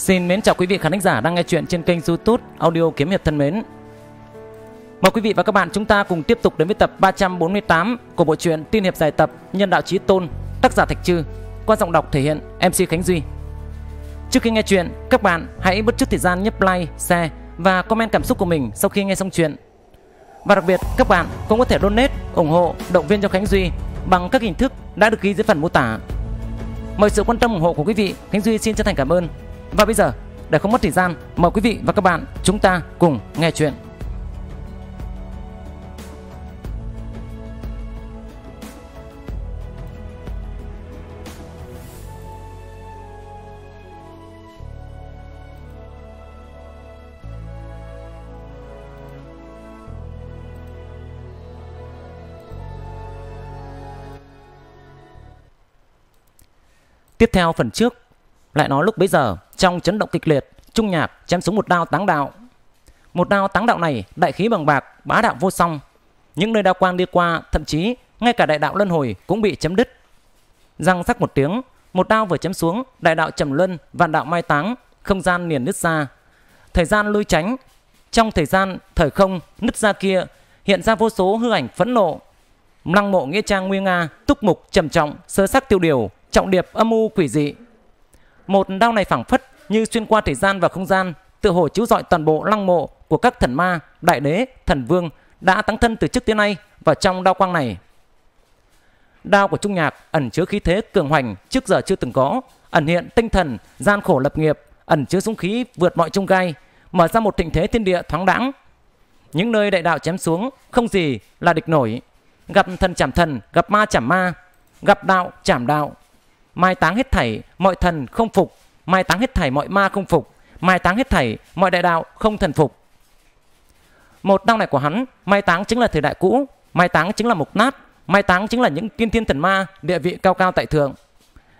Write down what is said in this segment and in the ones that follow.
Xin mến chào quý vị khán giả đang nghe chuyện trên kênh YouTube Audio Kiếm hiệp thân mến. Mời quý vị và các bạn chúng ta cùng tiếp tục đến với tập 348 của bộ truyện Tiên hiệp dài tập Nhân đạo chí tôn, tác giả Thạch Trư, qua giọng đọc thể hiện MC Khánh Duy. Trước khi nghe chuyện, các bạn hãy bất chút thời gian nhấp like, share và comment cảm xúc của mình sau khi nghe xong chuyện. Và đặc biệt, các bạn cũng có thể donate, ủng hộ, động viên cho Khánh Duy bằng các hình thức đã được ghi dưới phần mô tả. Mời sự quan tâm ủng hộ của quý vị, Khánh Duy xin chân thành cảm ơn. Và bây giờ, để không mất thời gian, mời quý vị và các bạn chúng ta cùng nghe chuyện. Tiếp theo phần trước, lại nói lúc bấy giờ, trong chấn động kịch liệt, Trung Nhạc chém xuống một đao táng đạo. Một đao táng đạo này, đại khí bằng bạc, bá đạo vô song. Những nơi đao quang đi qua, thậm chí ngay cả đại đạo luân hồi cũng bị chấm đứt. Răng sắc một tiếng, một đao vừa chém xuống, đại đạo trầm luân, vạn đạo mai táng, không gian liền nứt ra. Thời gian lui tránh, trong thời gian thời không nứt ra kia hiện ra vô số hư ảnh phẫn nộ. Lăng mộ nghĩa trang nguyên nga, túc mục trầm trọng, sơ sắc tiêu điều, trọng điệp âm u quỷ dị. Một đao này phảng phất như xuyên qua thời gian và không gian, tựa hồ chiếu rọi toàn bộ lăng mộ của các thần ma, đại đế, thần vương đã tăng thân từ trước tới nay và trong đao quang này. Đao của Trung Nhạc ẩn chứa khí thế cường hoành trước giờ chưa từng có, ẩn hiện tinh thần, gian khổ lập nghiệp, ẩn chứa súng khí vượt mọi trung gai, mở ra một thịnh thế thiên địa thoáng đẳng. Những nơi đại đạo chém xuống, không gì là địch nổi. Gặp thần chảm thần, gặp ma chảm ma, gặp đạo chảm đạo, mai táng hết thảy mọi thần không phục, mai táng hết thảy mọi ma không phục, mai táng hết thảy mọi đại đạo không thần phục. Một đau này của hắn, mai táng chính là thời đại cũ, mai táng chính là mục nát, mai táng chính là những tiên thiên thần ma địa vị cao cao tại thượng.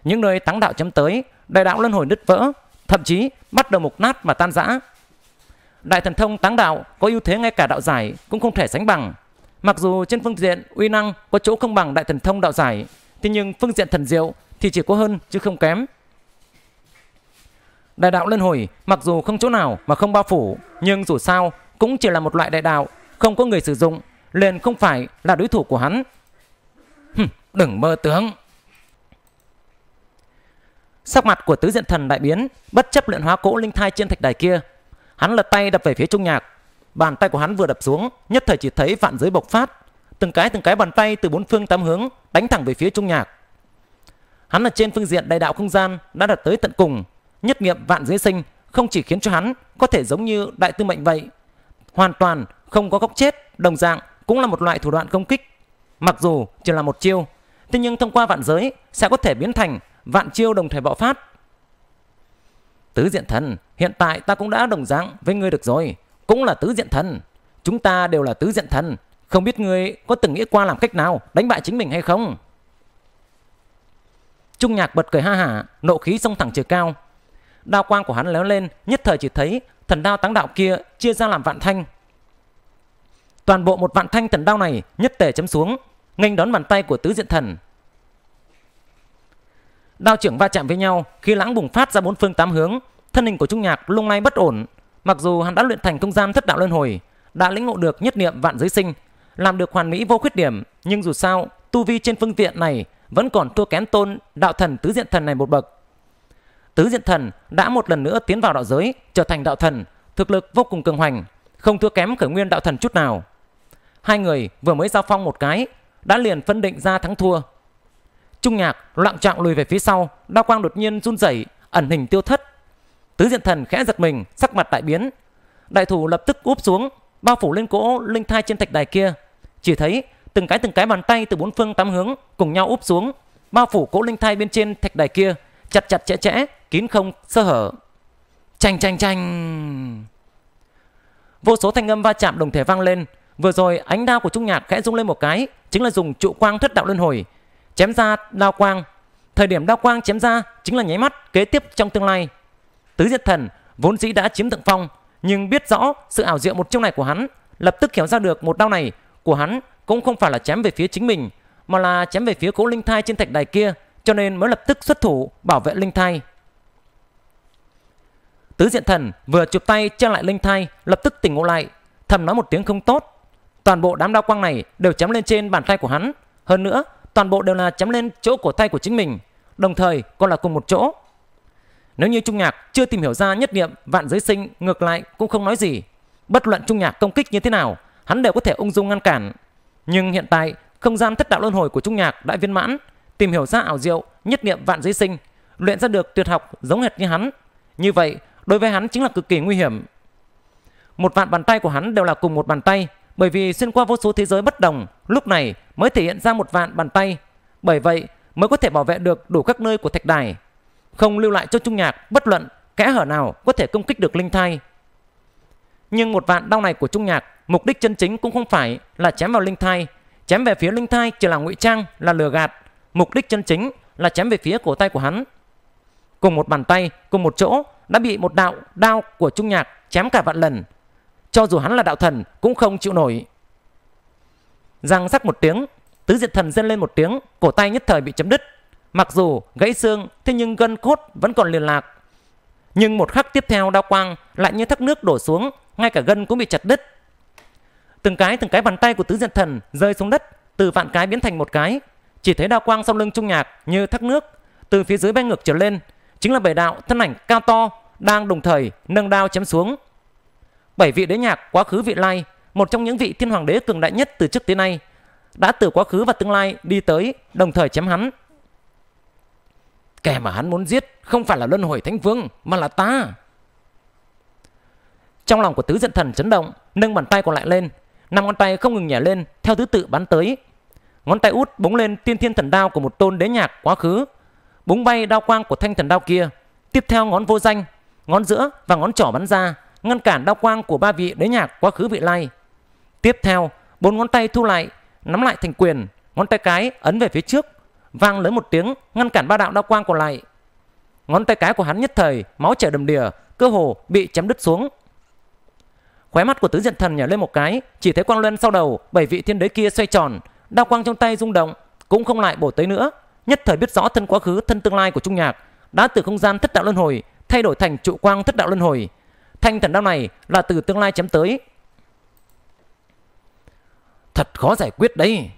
Những nơi táng đạo chấm tới, đại đạo luân hồi nứt vỡ, thậm chí bắt đầu mục nát mà tan rã. Đại thần thông táng đạo có ưu thế ngay cả đạo giải cũng không thể sánh bằng. Mặc dù trên phương diện uy năng có chỗ không bằng đại thần thông đạo giải, thế nhưng phương diện thần diệu thì chỉ có hơn chứ không kém. Đại đạo luân hồi mặc dù không chỗ nào mà không bao phủ nhưng dù sao cũng chỉ là một loại đại đạo không có người sử dụng liền không phải là đối thủ của hắn. Hừm, đừng mơ tưởng Sắc mặt của tứ diện thần đại biến bất chấp luyện hóa cỗ linh thai trên thạch đài kia. Hắn lật tay đập về phía trung nhạc. Bàn tay của hắn vừa đập xuống nhất thời chỉ thấy vạn giới bộc phát. Từng cái từng cái bàn tay từ bốn phương tám hướng đánh thẳng về phía trung nhạc. Hắn ở trên phương diện đại đạo không gian đã đạt tới tận cùng, nhất nghiệm vạn giới sinh không chỉ khiến cho hắn có thể giống như đại tư mệnh vậy, hoàn toàn không có góc chết, đồng dạng cũng là một loại thủ đoạn công kích. Mặc dù chỉ là một chiêu, thế nhưng thông qua vạn giới sẽ có thể biến thành vạn chiêu đồng thời bạo phát. Tứ diện thần, hiện tại ta cũng đã đồng dạng với ngươi được rồi, cũng là tứ diện thần. Chúng ta đều là tứ diện thần, không biết ngươi có từng nghĩ qua làm cách nào đánh bại chính mình hay không? Trung Nhạc bật cười ha hả, nộ khí xông thẳng trời cao. Đao quang của hắn léo lên, nhất thời chỉ thấy thần đao táng đạo kia chia ra làm vạn thanh. Toàn bộ một vạn thanh thần đao này nhất tề chấm xuống, nghênh đón bàn tay của tứ diện thần. Đao trưởng va chạm với nhau, khi lãng bùng phát ra bốn phương tám hướng, thân hình của Trung Nhạc lung lay bất ổn, mặc dù hắn đã luyện thành công gian thất đạo luân hồi, đã lĩnh ngộ được nhất niệm vạn giới sinh, làm được hoàn mỹ vô khuyết điểm, nhưng dù sao, tu vi trên phương tiện này vẫn còn thua kém tôn đạo thần tứ diện thần này một bậc. Tứ diện thần đã một lần nữa tiến vào đạo giới, trở thành đạo thần, thực lực vô cùng cường hoành, không thua kém khởi nguyên đạo thần chút nào. Hai người vừa mới giao phong một cái, đã liền phân định ra thắng thua. Trung nhạc loạn trạng lùi về phía sau, đao quang đột nhiên run rẩy, ẩn hình tiêu thất. Tứ diện thần khẽ giật mình, sắc mặt đại biến. Đại thủ lập tức úp xuống, bao phủ lên cỗ linh thai trên thạch đài kia. Chỉ thấy từng cái từng cái bàn tay từ bốn phương tám hướng cùng nhau úp xuống, bao phủ cỗ linh thai bên trên thạch đài kia, chặt chặt chẽ chẽ, kín không sơ hở. Chanh chanh chanh. Vô số thanh âm va chạm đồng thể vang lên, vừa rồi ánh đao của Trung Nhạc khẽ rung lên một cái, chính là dùng trụ quang thất đạo luân hồi, chém ra đao quang. Thời điểm đao quang chém ra chính là nháy mắt kế tiếp trong tương lai. Tứ Diệt Thần vốn dĩ đã chiếm thượng phong, nhưng biết rõ sự ảo diệu một chiêu này của hắn, lập tức hiểu ra được một đao này của hắn cũng không phải là chém về phía chính mình, mà là chém về phía cố linh thai trên thạch đài kia, cho nên mới lập tức xuất thủ bảo vệ linh thai. Tứ diện thần vừa chụp tay che lại linh thai, lập tức tỉnh ngộ lại, thầm nói một tiếng không tốt. Toàn bộ đám đao quang này đều chém lên trên bàn tay của hắn, hơn nữa toàn bộ đều là chém lên chỗ của tay của chính mình, đồng thời còn là cùng một chỗ. Nếu như Trung Nhạc chưa tìm hiểu ra nhất niệm vạn giới sinh ngược lại cũng không nói gì. Bất luận Trung Nhạc công kích như thế nào, hắn đều có thể ung dung ngăn cản. Nhưng hiện tại, không gian thất đạo luân hồi của Trung Nhạc đã viên mãn, tìm hiểu ra ảo diệu, nhất niệm vạn giới sinh, luyện ra được tuyệt học giống hệt như hắn. Như vậy, đối với hắn chính là cực kỳ nguy hiểm. Một vạn bàn tay của hắn đều là cùng một bàn tay, bởi vì xuyên qua vô số thế giới bất đồng, lúc này mới thể hiện ra một vạn bàn tay. Bởi vậy, mới có thể bảo vệ được đủ các nơi của thạch đài, không lưu lại cho Trung Nhạc bất luận kẽ hở nào có thể công kích được linh thai. Nhưng một vạn đau này của Trung Nhạc Mục đích chân chính cũng không phải là chém vào linh thai, chém về phía linh thai chỉ là ngụy trang, là lừa gạt. Mục đích chân chính là chém về phía cổ tay của hắn. Cùng một bàn tay, cùng một chỗ đã bị một đạo đao của Trung Nhạc chém cả vạn lần. Cho dù hắn là đạo thần cũng không chịu nổi. Răng sắc một tiếng, tứ diệt thần dâng lên một tiếng, cổ tay nhất thời bị chấm đứt. Mặc dù gãy xương, thế nhưng gân cốt vẫn còn liên lạc. Nhưng một khắc tiếp theo đao quang lại như thác nước đổ xuống, ngay cả gân cũng bị chặt đứt, Từng cái từng cái bàn tay của tứ diện thần rơi xuống đất, từ vạn cái biến thành một cái. Chỉ thấy đao quang sau lưng Trung Nhạc như thác nước, từ phía dưới bay ngược trở lên, chính là bảy đạo thân ảnh cao to đang đồng thời nâng đao chém xuống. Bảy vị đế nhạc quá khứ vị lai, một trong những vị thiên hoàng đế cường đại nhất từ trước tới nay, đã từ quá khứ và tương lai đi tới đồng thời chém hắn. Kẻ mà hắn muốn giết không phải là luân hồi thánh vương mà là ta. Trong lòng của tứ diện thần chấn động, nâng bàn tay còn lại lên, năm ngón tay không ngừng nhảy lên theo thứ tự bắn tới. Ngón tay út búng lên tiên thiên thần đao của một tôn đế nhạc quá khứ, búng bay đao quang của thanh thần đao kia. Tiếp theo ngón vô danh, ngón giữa và ngón trỏ bắn ra, ngăn cản đao quang của ba vị đế nhạc quá khứ vị lai. Tiếp theo, bốn ngón tay thu lại, nắm lại thành quyền, ngón tay cái ấn về phía trước, vang lớn một tiếng, ngăn cản ba đạo đao quang còn lại. Ngón tay cái của hắn nhất thời, máu chảy đầm đìa, cơ hồ bị chém đứt xuống. Khóe mắt của tứ diện thần nhảy lên một cái, chỉ thấy quang luân sau đầu, bảy vị thiên đế kia xoay tròn, đao quang trong tay rung động, cũng không lại bổ tới nữa. Nhất thời biết rõ thân quá khứ, thân tương lai của Trung Nhạc đã từ không gian thất đạo luân hồi thay đổi thành trụ quang thất đạo luân hồi. Thanh thần đao này là từ tương lai chém tới. Thật khó giải quyết đấy.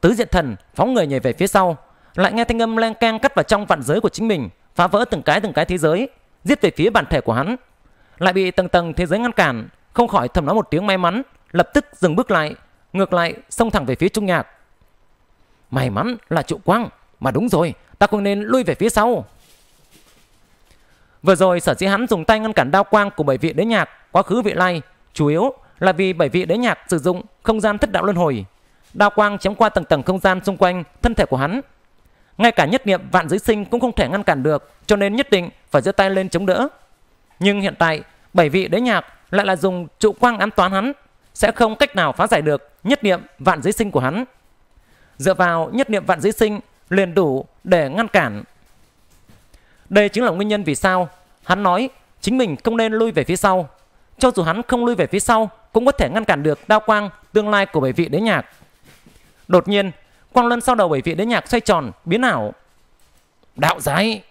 Tứ diện thần phóng người nhảy về phía sau, lại nghe thanh âm len keng cắt vào trong vạn giới của chính mình, phá vỡ từng cái từng cái thế giới, giết về phía bản thể của hắn lại bị tầng tầng thế giới ngăn cản, không khỏi thầm nói một tiếng may mắn, lập tức dừng bước lại, ngược lại xông thẳng về phía Trung Nhạc. May mắn là trụ quang, mà đúng rồi, ta cũng nên lui về phía sau. Vừa rồi sở dĩ hắn dùng tay ngăn cản đao quang của bảy vị đế nhạc quá khứ vị lai, chủ yếu là vì bảy vị đế nhạc sử dụng không gian thất đạo luân hồi. Đao quang chém qua tầng tầng không gian xung quanh thân thể của hắn. Ngay cả nhất niệm vạn giới sinh cũng không thể ngăn cản được, cho nên nhất định phải giơ tay lên chống đỡ. Nhưng hiện tại, bảy vị đế nhạc lại là dùng trụ quang ám toán hắn, sẽ không cách nào phá giải được nhất niệm vạn giới sinh của hắn. Dựa vào nhất niệm vạn giới sinh liền đủ để ngăn cản. Đây chính là nguyên nhân vì sao hắn nói chính mình không nên lui về phía sau. Cho dù hắn không lui về phía sau cũng có thể ngăn cản được đao quang tương lai của bảy vị đế nhạc. Đột nhiên, quang luân sau đầu bảy vị đế nhạc xoay tròn, biến ảo. Đạo giái!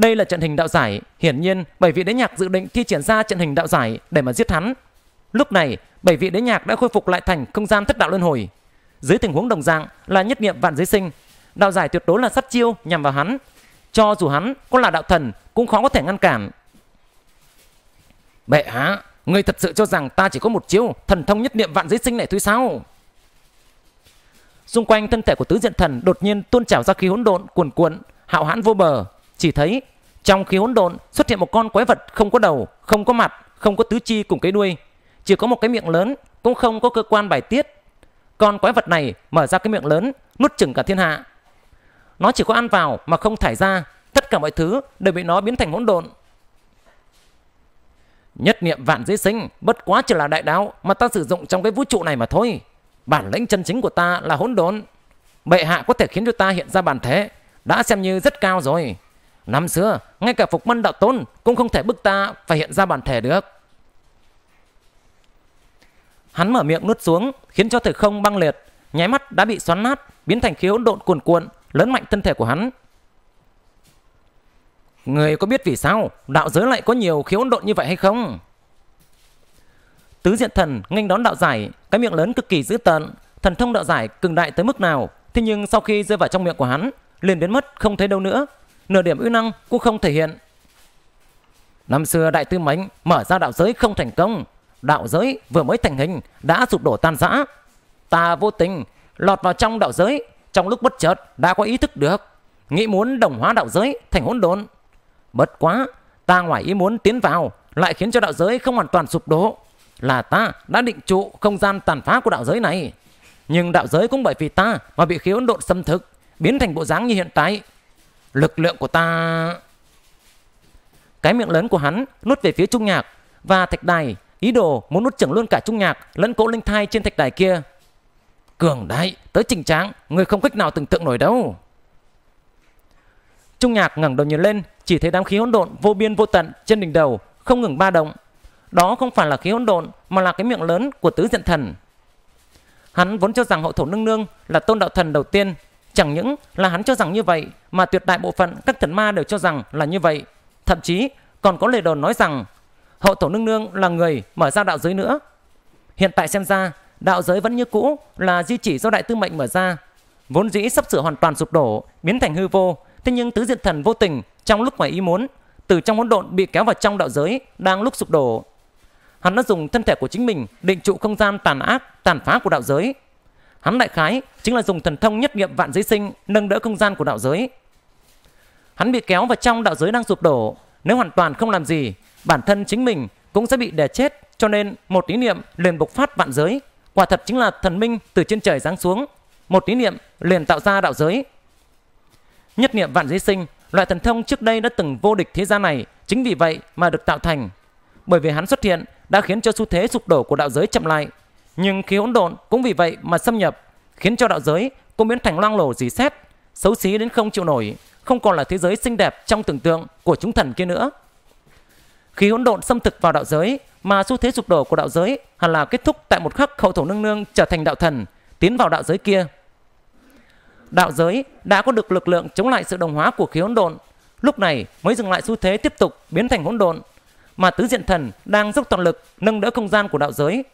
Đây là trận hình đạo giải, hiển nhiên bảy vị đế nhạc dự định thi triển ra trận hình đạo giải để mà giết hắn. Lúc này, bảy vị đế nhạc đã khôi phục lại thành không gian thất đạo luân hồi. Dưới tình huống đồng dạng là nhất niệm vạn giới sinh, đạo giải tuyệt đối là sát chiêu nhằm vào hắn. Cho dù hắn có là đạo thần cũng khó có thể ngăn cản. Bệ hạ, ngươi thật sự cho rằng ta chỉ có một chiêu thần thông nhất niệm vạn giới sinh này thôi sao? Xung quanh thân thể của tứ diện thần đột nhiên tuôn trào ra khí hỗn độn cuồn cuộn, hạo hãn vô bờ chỉ thấy trong khi hỗn độn xuất hiện một con quái vật không có đầu, không có mặt, không có tứ chi cùng cái đuôi, chỉ có một cái miệng lớn, cũng không có cơ quan bài tiết. Con quái vật này mở ra cái miệng lớn, nuốt chửng cả thiên hạ. Nó chỉ có ăn vào mà không thải ra, tất cả mọi thứ đều bị nó biến thành hỗn độn. Nhất niệm vạn giới sinh, bất quá chỉ là đại đạo mà ta sử dụng trong cái vũ trụ này mà thôi. Bản lĩnh chân chính của ta là hỗn độn. Bệ hạ có thể khiến cho ta hiện ra bản thể, đã xem như rất cao rồi. Năm xưa, ngay cả Phục Mân Đạo Tôn cũng không thể bức ta phải hiện ra bản thể được. Hắn mở miệng nuốt xuống, khiến cho thời không băng liệt, nháy mắt đã bị xoắn nát, biến thành khí hỗn độn cuồn cuộn, lớn mạnh thân thể của hắn. Người có biết vì sao đạo giới lại có nhiều khí hỗn độn như vậy hay không? Tứ diện thần nghênh đón đạo giải, cái miệng lớn cực kỳ dữ tợn, thần thông đạo giải cường đại tới mức nào, thế nhưng sau khi rơi vào trong miệng của hắn, liền biến mất không thấy đâu nữa nửa điểm uy năng cũng không thể hiện. Năm xưa Đại Tư Mánh mở ra đạo giới không thành công, đạo giới vừa mới thành hình đã sụp đổ tan rã. Ta vô tình lọt vào trong đạo giới, trong lúc bất chợt đã có ý thức được, nghĩ muốn đồng hóa đạo giới thành hỗn độn. Bất quá, ta ngoài ý muốn tiến vào lại khiến cho đạo giới không hoàn toàn sụp đổ, là ta đã định trụ không gian tàn phá của đạo giới này. Nhưng đạo giới cũng bởi vì ta mà bị khí hỗn độn xâm thực, biến thành bộ dáng như hiện tại, Lực lượng của ta... Cái miệng lớn của hắn nuốt về phía trung nhạc và thạch đài, ý đồ muốn nuốt chửng luôn cả trung nhạc lẫn cỗ linh thai trên thạch đài kia. Cường đại tới trình tráng, người không cách nào tưởng tượng nổi đâu. Trung nhạc ngẩng đầu nhìn lên, chỉ thấy đám khí hỗn độn vô biên vô tận trên đỉnh đầu không ngừng ba động. Đó không phải là khí hỗn độn mà là cái miệng lớn của tứ diện thần. Hắn vốn cho rằng hậu thổ nương nương là tôn đạo thần đầu tiên Chẳng những là hắn cho rằng như vậy mà tuyệt đại bộ phận các thần ma đều cho rằng là như vậy. Thậm chí còn có lời đồn nói rằng hậu tổ nương nương là người mở ra đạo giới nữa. Hiện tại xem ra đạo giới vẫn như cũ là di chỉ do đại tư mệnh mở ra. Vốn dĩ sắp sửa hoàn toàn sụp đổ, biến thành hư vô. Thế nhưng tứ diện thần vô tình trong lúc ngoài ý muốn từ trong hỗn độn bị kéo vào trong đạo giới đang lúc sụp đổ. Hắn đã dùng thân thể của chính mình định trụ không gian tàn ác, tàn phá của đạo giới Hắn đại khái chính là dùng thần thông nhất nghiệm vạn giới sinh nâng đỡ không gian của đạo giới. Hắn bị kéo vào trong đạo giới đang sụp đổ, nếu hoàn toàn không làm gì, bản thân chính mình cũng sẽ bị đè chết, cho nên một ý niệm liền bộc phát vạn giới, quả thật chính là thần minh từ trên trời giáng xuống, một ý niệm liền tạo ra đạo giới. Nhất niệm vạn giới sinh, loại thần thông trước đây đã từng vô địch thế gian này, chính vì vậy mà được tạo thành. Bởi vì hắn xuất hiện đã khiến cho xu thế sụp đổ của đạo giới chậm lại, nhưng khí hỗn độn cũng vì vậy mà xâm nhập, khiến cho đạo giới cũng biến thành loang lổ dì xét, xấu xí đến không chịu nổi, không còn là thế giới xinh đẹp trong tưởng tượng của chúng thần kia nữa. Khí hỗn độn xâm thực vào đạo giới mà xu thế sụp đổ của đạo giới hẳn là kết thúc tại một khắc khẩu thổ nương nương trở thành đạo thần, tiến vào đạo giới kia. Đạo giới đã có được lực lượng chống lại sự đồng hóa của khí hỗn độn, lúc này mới dừng lại xu thế tiếp tục biến thành hỗn độn, mà tứ diện thần đang dốc toàn lực nâng đỡ không gian của đạo giới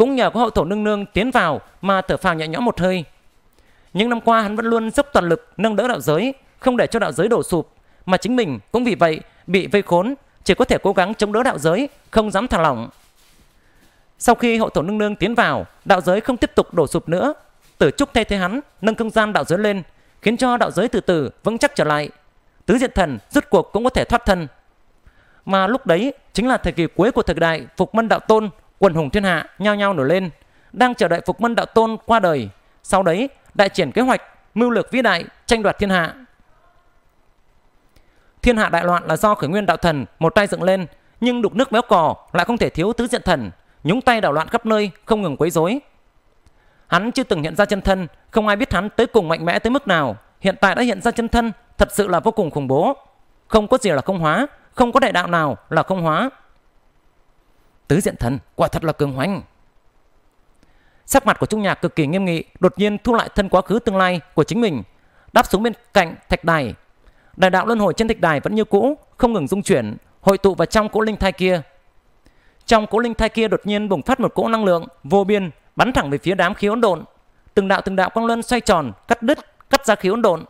cũng nhờ có hậu thổ nương nương tiến vào mà thở phào nhẹ nhõm một hơi. Những năm qua hắn vẫn luôn dốc toàn lực nâng đỡ đạo giới, không để cho đạo giới đổ sụp, mà chính mình cũng vì vậy bị vây khốn, chỉ có thể cố gắng chống đỡ đạo giới, không dám thả lỏng. Sau khi hậu thổ nương nương tiến vào, đạo giới không tiếp tục đổ sụp nữa. Tử trúc thay thế hắn nâng không gian đạo giới lên, khiến cho đạo giới từ từ vững chắc trở lại. Tứ diện thần rút cuộc cũng có thể thoát thân. Mà lúc đấy chính là thời kỳ cuối của thực đại Phục Mân Đạo Tôn quần hùng thiên hạ nhao nhao nổi lên, đang chờ đợi Phục Mân Đạo Tôn qua đời. Sau đấy, đại triển kế hoạch, mưu lược vĩ đại, tranh đoạt thiên hạ. Thiên hạ đại loạn là do khởi nguyên đạo thần một tay dựng lên, nhưng đục nước béo cò lại không thể thiếu tứ diện thần, nhúng tay đảo loạn khắp nơi, không ngừng quấy rối. Hắn chưa từng hiện ra chân thân, không ai biết hắn tới cùng mạnh mẽ tới mức nào. Hiện tại đã hiện ra chân thân, thật sự là vô cùng khủng bố. Không có gì là không hóa, không có đại đạo nào là không hóa. Tứ diện thần quả thật là cường hoành. Sắc mặt của Trung Nhạc cực kỳ nghiêm nghị, đột nhiên thu lại thân quá khứ tương lai của chính mình, đáp xuống bên cạnh thạch đài. Đại đạo luân hồi trên thạch đài vẫn như cũ, không ngừng dung chuyển, hội tụ vào trong cỗ linh thai kia. Trong cỗ linh thai kia đột nhiên bùng phát một cỗ năng lượng vô biên, bắn thẳng về phía đám khí ấn độn. Từng đạo từng đạo quang luân xoay tròn, cắt đứt, cắt ra khí ấn độn.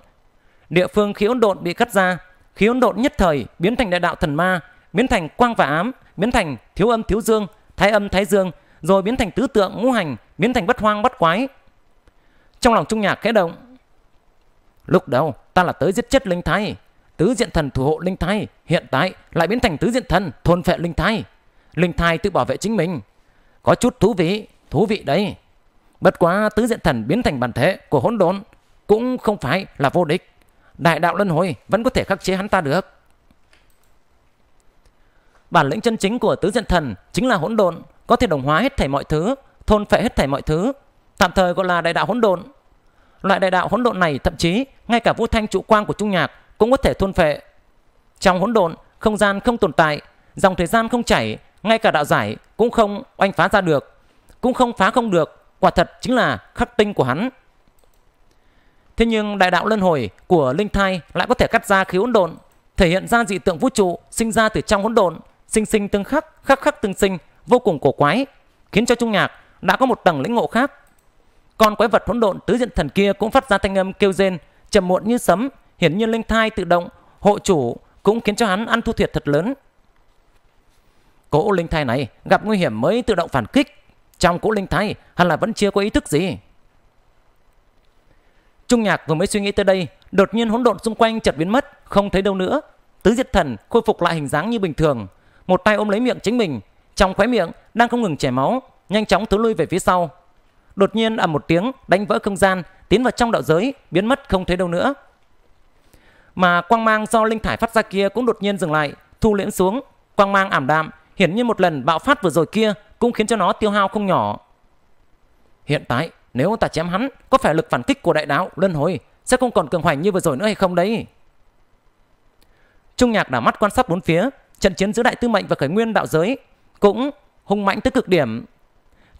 Địa phương khí ấn độn bị cắt ra, khí ấn độn nhất thời biến thành đại đạo thần ma, biến thành quang và ám, biến thành thiếu âm thiếu dương, thái âm thái dương, rồi biến thành tứ tượng ngũ hành, biến thành bất hoang bất quái. Trong lòng Trung Nhạc khẽ động. Lúc đầu ta là tới giết chết linh thai tứ diện thần thủ hộ linh thai hiện tại lại biến thành tứ diện thần thôn phệ linh thai Linh thai tự bảo vệ chính mình. Có chút thú vị, thú vị đấy. Bất quá tứ diện thần biến thành bản thể của hỗn độn cũng không phải là vô địch. Đại đạo luân hồi vẫn có thể khắc chế hắn ta được. Bản lĩnh chân chính của tứ diện thần chính là hỗn độn, có thể đồng hóa hết thảy mọi thứ, thôn phệ hết thảy mọi thứ, tạm thời gọi là đại đạo hỗn độn. Loại đại đạo hỗn độn này thậm chí ngay cả vũ thanh trụ quang của trung nhạc cũng có thể thôn phệ. Trong hỗn độn, không gian không tồn tại, dòng thời gian không chảy, ngay cả đạo giải cũng không oanh phá ra được, cũng không phá không được, quả thật chính là khắc tinh của hắn. Thế nhưng đại đạo luân hồi của linh thai lại có thể cắt ra khí hỗn độn, thể hiện ra dị tượng vũ trụ sinh ra từ trong hỗn độn, sinh sinh tương khắc, khắc khắc tương sinh, vô cùng cổ quái, khiến cho Trung Nhạc đã có một tầng lĩnh ngộ khác. Còn quái vật hỗn độn tứ diện thần kia cũng phát ra thanh âm kêu rên, chậm muộn như sấm, hiển nhiên linh thai tự động, hộ chủ cũng khiến cho hắn ăn thu thiệt thật lớn. Cỗ linh thai này gặp nguy hiểm mới tự động phản kích. Trong cỗ linh thai hắn là vẫn chưa có ý thức gì. Trung Nhạc vừa mới suy nghĩ tới đây, đột nhiên hỗn độn xung quanh chợt biến mất, không thấy đâu nữa. Tứ Diệt Thần khôi phục lại hình dáng như bình thường, một tay ôm lấy miệng chính mình, trong khóe miệng đang không ngừng chảy máu, nhanh chóng thối lui về phía sau. Đột nhiên ầm một tiếng đánh vỡ không gian, tiến vào trong đạo giới, biến mất không thấy đâu nữa. Mà quang mang do linh thải phát ra kia cũng đột nhiên dừng lại, thu liễn xuống, quang mang ảm đạm, hiển nhiên một lần bạo phát vừa rồi kia cũng khiến cho nó tiêu hao không nhỏ. Hiện tại, nếu ta chém hắn, có phải lực phản kích của đại đạo luân hồi sẽ không còn cường hoành như vừa rồi nữa hay không đấy? Trung nhạc đảo mắt quan sát bốn phía, Trận chiến giữa Đại Tư Mệnh và Khởi Nguyên đạo giới cũng hung mãnh tới cực điểm.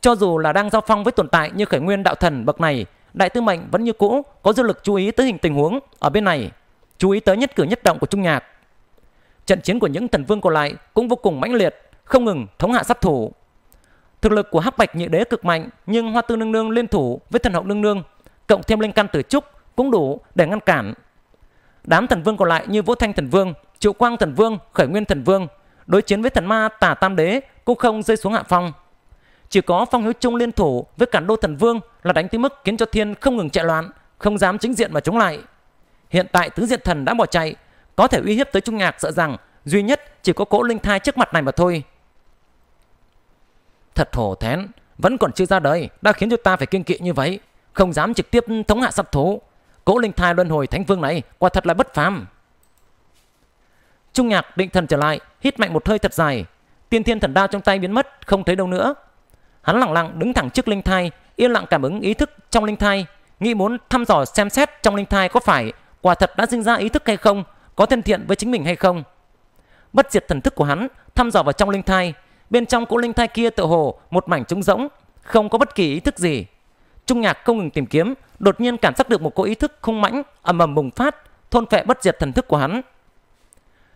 Cho dù là đang giao phong với tồn tại như Khởi Nguyên đạo thần bậc này, Đại Tư Mệnh vẫn như cũ có dư lực chú ý tới hình tình huống ở bên này, chú ý tới nhất cử nhất động của Trung Nhạc. Trận chiến của những thần vương còn lại cũng vô cùng mãnh liệt, không ngừng thống hạ sát thủ. Thực lực của Hắc Bạch Nhị Đế cực mạnh, nhưng Hoa Tư Nương Nương liên thủ với Thần Hậu Nương Nương, cộng thêm linh căn tử trúc cũng đủ để ngăn cản. Đám thần vương còn lại như Vũ Thanh thần vương Triệu Quang Thần Vương, Khởi Nguyên Thần Vương đối chiến với thần ma Tả Tam Đế cũng không rơi xuống hạ phong. Chỉ có Phong Hiếu Trung liên thủ với Cản Đô Thần Vương là đánh tới mức khiến cho Thiên không ngừng chạy loạn, không dám chính diện mà chống lại. Hiện tại tứ diện thần đã bỏ chạy, có thể uy hiếp tới Trung Nhạc sợ rằng duy nhất chỉ có cỗ linh thai trước mặt này mà thôi. Thật hổ thén, vẫn còn chưa ra đời đã khiến cho ta phải kiên kỵ như vậy, không dám trực tiếp thống hạ sắp thú. Cỗ linh thai luân hồi thánh vương này quả thật là bất phàm. Trung nhạc định thần trở lại, hít mạnh một hơi thật dài. Tiên thiên thần đao trong tay biến mất, không thấy đâu nữa. Hắn lặng lặng đứng thẳng trước linh thai, yên lặng cảm ứng ý thức trong linh thai, nghĩ muốn thăm dò xem xét trong linh thai có phải quả thật đã sinh ra ý thức hay không, có thân thiện với chính mình hay không. Bất diệt thần thức của hắn thăm dò vào trong linh thai, bên trong cỗ linh thai kia tựa hồ một mảnh trống rỗng, không có bất kỳ ý thức gì. Trung nhạc không ngừng tìm kiếm, đột nhiên cảm giác được một cỗ ý thức không mãnh ầm ầm bùng phát, thôn phệ bất diệt thần thức của hắn.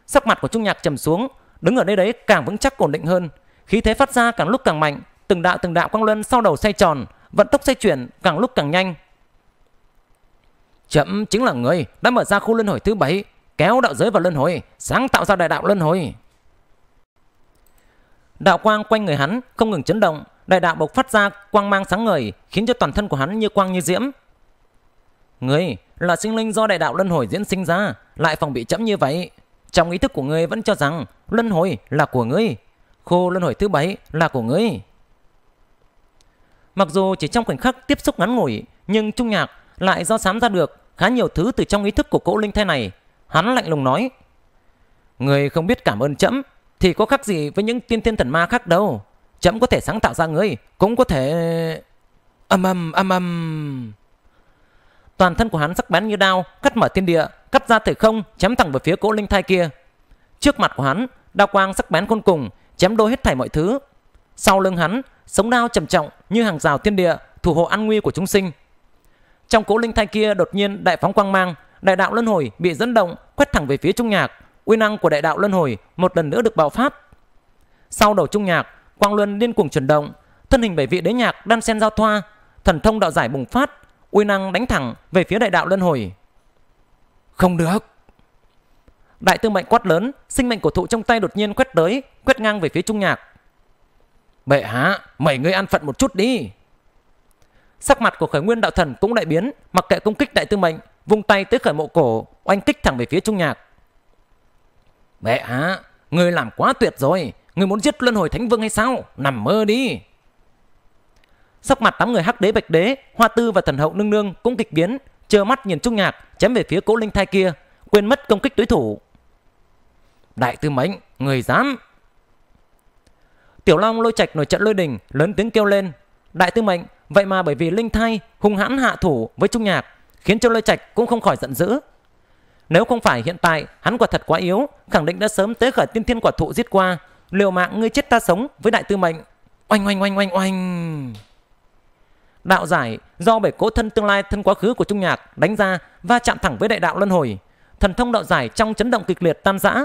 Sắc mặt của Trung Nhạc trầm xuống, đứng ở nơi đấy càng vững chắc ổn định hơn, khí thế phát ra càng lúc càng mạnh, từng đạo từng đạo quang luân sau đầu xoay tròn, vận tốc xoay chuyển càng lúc càng nhanh. Chậm chính là người đã mở ra khu luân hồi thứ bảy, kéo đạo giới vào luân hồi, sáng tạo ra đại đạo luân hồi. Đạo quang quanh người hắn không ngừng chấn động, đại đạo bộc phát ra quang mang sáng ngời, khiến cho toàn thân của hắn như quang như diễm. Người là sinh linh do đại đạo luân hồi diễn sinh ra, lại phòng bị chậm như vậy, trong ý thức của ngươi vẫn cho rằng luân hồi là của ngươi, khô luân hồi thứ bảy là của ngươi. Mặc dù chỉ trong khoảnh khắc tiếp xúc ngắn ngủi, nhưng Trung Nhạc lại do sám ra được khá nhiều thứ từ trong ý thức của cỗ linh thai này. Hắn lạnh lùng nói, Người không biết cảm ơn chấm thì có khác gì với những tiên thiên thần ma khác đâu. Chấm có thể sáng tạo ra ngươi cũng có thể... Âm âm âm âm toàn thân của hắn sắc bén như đao, cắt mở thiên địa, cắt ra thể không, chém thẳng về phía cỗ Linh Thai kia. Trước mặt của hắn, đao quang sắc bén khôn cùng, chém đôi hết thảy mọi thứ. Sau lưng hắn, sống đao trầm trọng như hàng rào thiên địa, thủ hộ an nguy của chúng sinh. Trong cỗ Linh Thai kia đột nhiên đại phóng quang mang, đại đạo luân hồi bị dẫn động, quét thẳng về phía Trung Nhạc. Uy năng của đại đạo luân hồi một lần nữa được bạo phát. Sau đầu Trung Nhạc, quang luân điên cuồng chuyển động, thân hình bảy vị đế nhạc đan xen giao thoa, thần thông đạo giải bùng phát, uy năng đánh thẳng về phía đại đạo luân hồi. Không được. Đại tư mệnh quát lớn, sinh mệnh cổ thụ trong tay đột nhiên quét tới, quét ngang về phía trung nhạc. Bệ hạ, mày ngươi ăn phận một chút đi. Sắc mặt của khởi nguyên đạo thần cũng đại biến, mặc kệ công kích đại tư mệnh, vung tay tới khởi mộ cổ, oanh kích thẳng về phía trung nhạc. Bệ hạ, ngươi làm quá tuyệt rồi, ngươi muốn giết luân hồi thánh vương hay sao? Nằm mơ đi. Sắc mặt tám người hắc đế bạch đế, hoa tư và thần hậu nương nương cũng kịch biến, trơ mắt nhìn Trung Nhạc chém về phía cỗ Linh Thai kia, quên mất công kích đối thủ. Đại tư mệnh, người dám. Tiểu Long lôi trạch nổi trận lôi đình, lớn tiếng kêu lên, "Đại tư mệnh, vậy mà bởi vì Linh Thai hung hãn hạ thủ với Trung Nhạc, khiến cho lôi trạch cũng không khỏi giận dữ." Nếu không phải hiện tại hắn quả thật quá yếu, khẳng định đã sớm tế khởi tiên thiên quả thụ giết qua, liều mạng ngươi chết ta sống với đại tư mệnh. Oanh oanh oanh oanh oanh đạo giải do bảy cố thân tương lai thân quá khứ của Trung Nhạc đánh ra và chạm thẳng với đại đạo luân hồi. Thần thông đạo giải trong chấn động kịch liệt tan rã.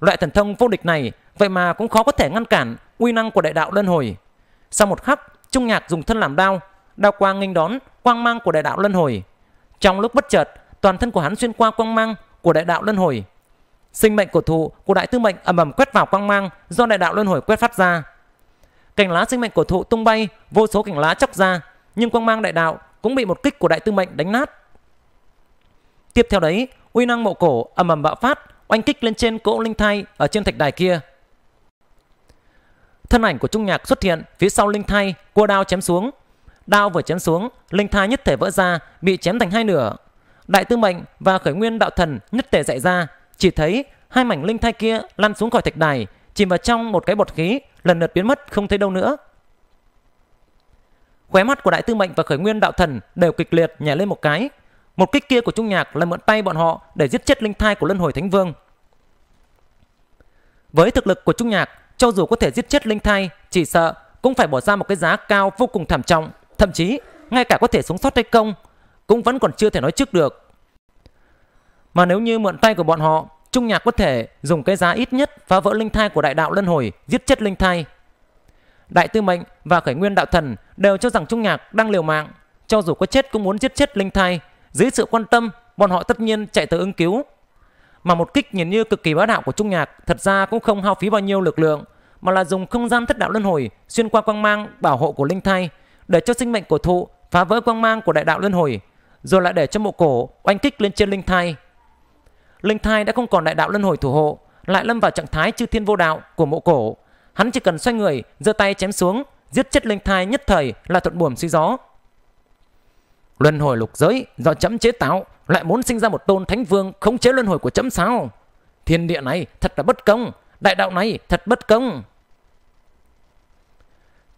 Loại thần thông vô địch này vậy mà cũng khó có thể ngăn cản uy năng của đại đạo luân hồi. Sau một khắc, Trung Nhạc dùng thân làm đao, đao quang nghênh đón quang mang của đại đạo luân hồi. Trong lúc bất chợt, toàn thân của hắn xuyên qua quang mang của đại đạo luân hồi. Sinh mệnh của thụ của đại tư mệnh ầm ầm quét vào quang mang do đại đạo luân hồi quét phát ra. Cành lá sinh mệnh của thụ tung bay, vô số cành lá chóc ra, nhưng quang mang đại đạo cũng bị một kích của đại tư mệnh đánh nát. Tiếp theo đấy, uy năng mộ cổ ầm ầm bạo phát, oanh kích lên trên cỗ linh thai ở trên thạch đài kia. Thân ảnh của Trung Nhạc xuất hiện phía sau linh thai, cua đao chém xuống. Đao vừa chém xuống, linh thai nhất thể vỡ ra, bị chém thành hai nửa. Đại tư mệnh và khởi nguyên đạo thần nhất thể dạy ra, chỉ thấy hai mảnh linh thai kia lăn xuống khỏi thạch đài, chìm vào trong một cái bột khí, lần lượt biến mất không thấy đâu nữa. Khóe mắt của đại tư mệnh và khởi nguyên đạo thần đều kịch liệt nhảy lên một cái. Một kích kia của Trung Nhạc là mượn tay bọn họ để giết chết linh thai của Luân Hồi Thánh Vương. Với thực lực của Trung Nhạc, cho dù có thể giết chết linh thai, chỉ sợ cũng phải bỏ ra một cái giá cao vô cùng thảm trọng, thậm chí ngay cả có thể sống sót hay công cũng vẫn còn chưa thể nói trước được. Mà nếu như mượn tay của bọn họ, Trung Nhạc có thể dùng cái giá ít nhất phá vỡ linh thai của đại đạo luân hồi, giết chết linh thai, Đại Tư Mệnh và Khởi Nguyên Đạo Thần đều cho rằng Trung Nhạc đang liều mạng, cho dù có chết cũng muốn giết chết Linh Thai. Dưới sự quan tâm, bọn họ tất nhiên chạy tới ứng cứu. Mà một kích nhìn như cực kỳ bá đạo của Trung Nhạc thật ra cũng không hao phí bao nhiêu lực lượng, mà là dùng không gian thất đạo luân hồi xuyên qua quang mang bảo hộ của Linh Thai để cho sinh mệnh của thụ phá vỡ quang mang của đại đạo luân hồi, rồi lại để cho mộ cổ oanh kích lên trên Linh Thai. Linh Thai đã không còn đại đạo luân hồi thủ hộ, lại lâm vào trạng thái chư thiên vô đạo của mộ cổ hắn chỉ cần xoay người giơ tay chém xuống giết chết linh thai nhất thời là thuận buồm suy gió luân hồi lục giới do chấm chế tạo lại muốn sinh ra một tôn thánh vương khống chế luân hồi của chấm sao thiên địa này thật là bất công đại đạo này thật bất công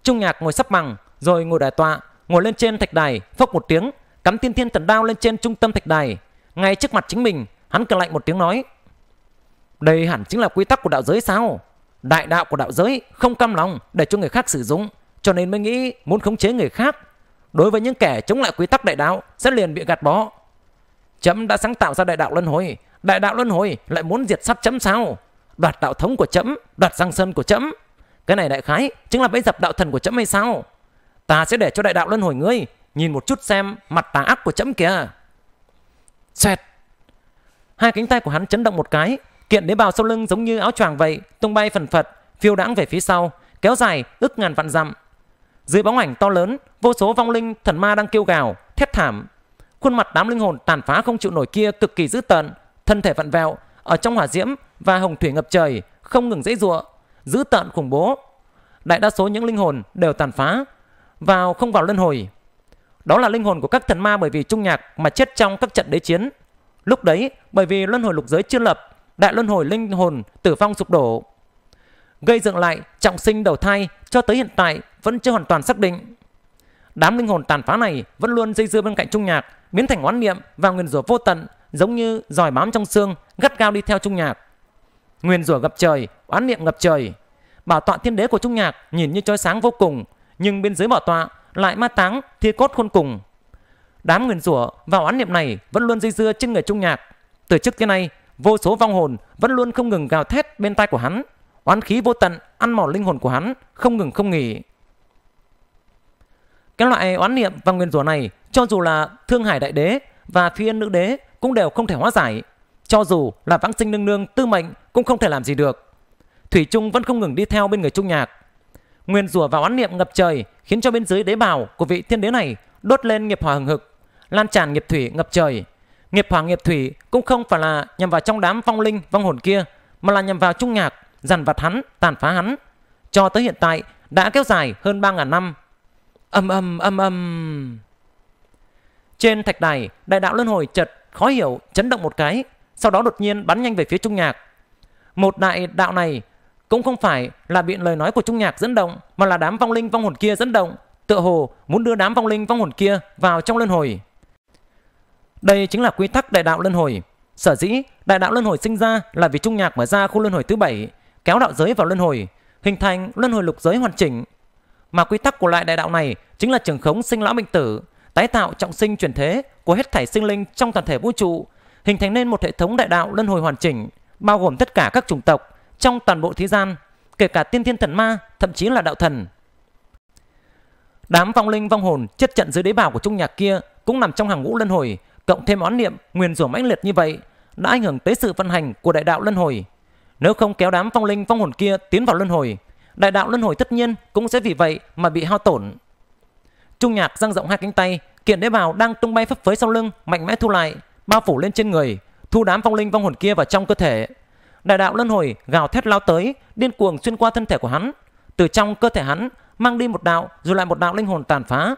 trung nhạc ngồi sắp bằng rồi ngồi đài tọa ngồi lên trên thạch đài phốc một tiếng cắm tiên thiên thần đao lên trên trung tâm thạch đài ngay trước mặt chính mình hắn cười lạnh một tiếng nói đây hẳn chính là quy tắc của đạo giới sao đại đạo của đạo giới không cam lòng để cho người khác sử dụng, cho nên mới nghĩ muốn khống chế người khác. Đối với những kẻ chống lại quy tắc đại đạo sẽ liền bị gạt bỏ. Chấm đã sáng tạo ra đại đạo luân hồi, đại đạo luân hồi lại muốn diệt sát chấm sao? Đoạt đạo thống của chấm, đoạt giang sơn của chấm. Cái này đại khái chính là bẫy dập đạo thần của chấm hay sao? Ta sẽ để cho đại đạo luân hồi ngươi nhìn một chút xem mặt tà ác của chấm kìa. Xoẹt. Hai cánh tay của hắn chấn động một cái, Kiện đế bào sau lưng giống như áo choàng vậy, tung bay phần phật, phiêu đãng về phía sau, kéo dài ức ngàn vạn dặm. Dưới bóng ảnh to lớn, vô số vong linh thần ma đang kêu gào, thét thảm. Khuôn mặt đám linh hồn tàn phá không chịu nổi kia cực kỳ dữ tợn, thân thể vặn vẹo, ở trong hỏa diễm và hồng thủy ngập trời, không ngừng dãy giụa, dữ tợn khủng bố. Đại đa số những linh hồn đều tàn phá, vào không vào luân hồi. Đó là linh hồn của các thần ma bởi vì trung nhạc mà chết trong các trận đế chiến. Lúc đấy, bởi vì luân hồi lục giới chưa lập, đại luân hồi linh hồn tử vong sụp đổ. Gây dựng lại trọng sinh đầu thai cho tới hiện tại vẫn chưa hoàn toàn xác định. Đám linh hồn tàn phá này vẫn luôn dây dưa bên cạnh trung nhạc, biến thành oán niệm và nguyên rủa vô tận, giống như giòi bám trong xương, gắt gao đi theo trung nhạc. Nguyên rủa gặp trời, oán niệm ngập trời. Bảo tọa thiên đế của trung nhạc nhìn như chói sáng vô cùng, nhưng bên dưới bảo tọa lại ma táng thi cốt khôn cùng. Đám nguyên rủa và oán niệm này vẫn luôn dây dưa trên người trung nhạc. Từ trước tới nay, vô số vong hồn vẫn luôn không ngừng gào thét bên tai của hắn. Oán khí vô tận ăn mòn linh hồn của hắn, không ngừng không nghỉ. Cái loại oán niệm và nguyên rủa này, cho dù là Thương Hải Đại Đế và Phi Yên Nữ Đế cũng đều không thể hóa giải. Cho dù là vãng sinh nương nương tư mệnh cũng không thể làm gì được. Thủy Trung vẫn không ngừng đi theo bên người Trung Nhạc. Nguyên rủa và oán niệm ngập trời khiến cho bên dưới đế bào của vị thiên đế này đốt lên nghiệp hỏa hừng hực, lan tràn nghiệp thủy ngập trời. Nghiệp hỏa nghiệp thủy cũng không phải là nhằm vào trong đám vong linh, vong hồn kia, mà là nhằm vào Trung Nhạc dằn vặt hắn, tàn phá hắn. Cho tới hiện tại đã kéo dài hơn 3.000 năm. Âm âm âm âm. Trên thạch đài, đại đạo luân hồi chật, khó hiểu, chấn động một cái, sau đó đột nhiên bắn nhanh về phía Trung Nhạc. Một đại đạo này cũng không phải là biện lời nói của Trung Nhạc dẫn động, mà là đám vong linh vong hồn kia dẫn động, tựa hồ muốn đưa đám vong linh vong hồn kia vào trong luân hồi. Đây chính là quy tắc đại đạo luân hồi. Sở dĩ đại đạo luân hồi sinh ra là vì trung nhạc mở ra khu luân hồi thứ bảy, kéo đạo giới vào luân hồi, hình thành luân hồi lục giới hoàn chỉnh. Mà quy tắc của loại đại đạo này chính là trường khống sinh lão bệnh tử, tái tạo trọng sinh chuyển thế của hết thảy sinh linh trong toàn thể vũ trụ, hình thành nên một hệ thống đại đạo luân hồi hoàn chỉnh, bao gồm tất cả các chủng tộc trong toàn bộ thế gian, kể cả tiên thiên thần ma, thậm chí là đạo thần. Đám vong linh vong hồn chết trận dưới đế bào của trung nhạc kia cũng nằm trong hàng ngũ luân hồi, cộng thêm oán niệm nguyên rủa mãnh liệt như vậy đã ảnh hưởng tới sự vận hành của đại đạo luân hồi. Nếu không kéo đám phong linh phong hồn kia tiến vào luân hồi, đại đạo luân hồi tất nhiên cũng sẽ vì vậy mà bị hao tổn. Trung Nhạc dang rộng hai cánh tay, kiện đế bào đang tung bay phấp phới sau lưng, mạnh mẽ thu lại, bao phủ lên trên người, thu đám phong linh vong hồn kia vào trong cơ thể. Đại đạo luân hồi gào thét lao tới, điên cuồng xuyên qua thân thể của hắn, từ trong cơ thể hắn mang đi một đạo rồi lại một đạo linh hồn tàn phá,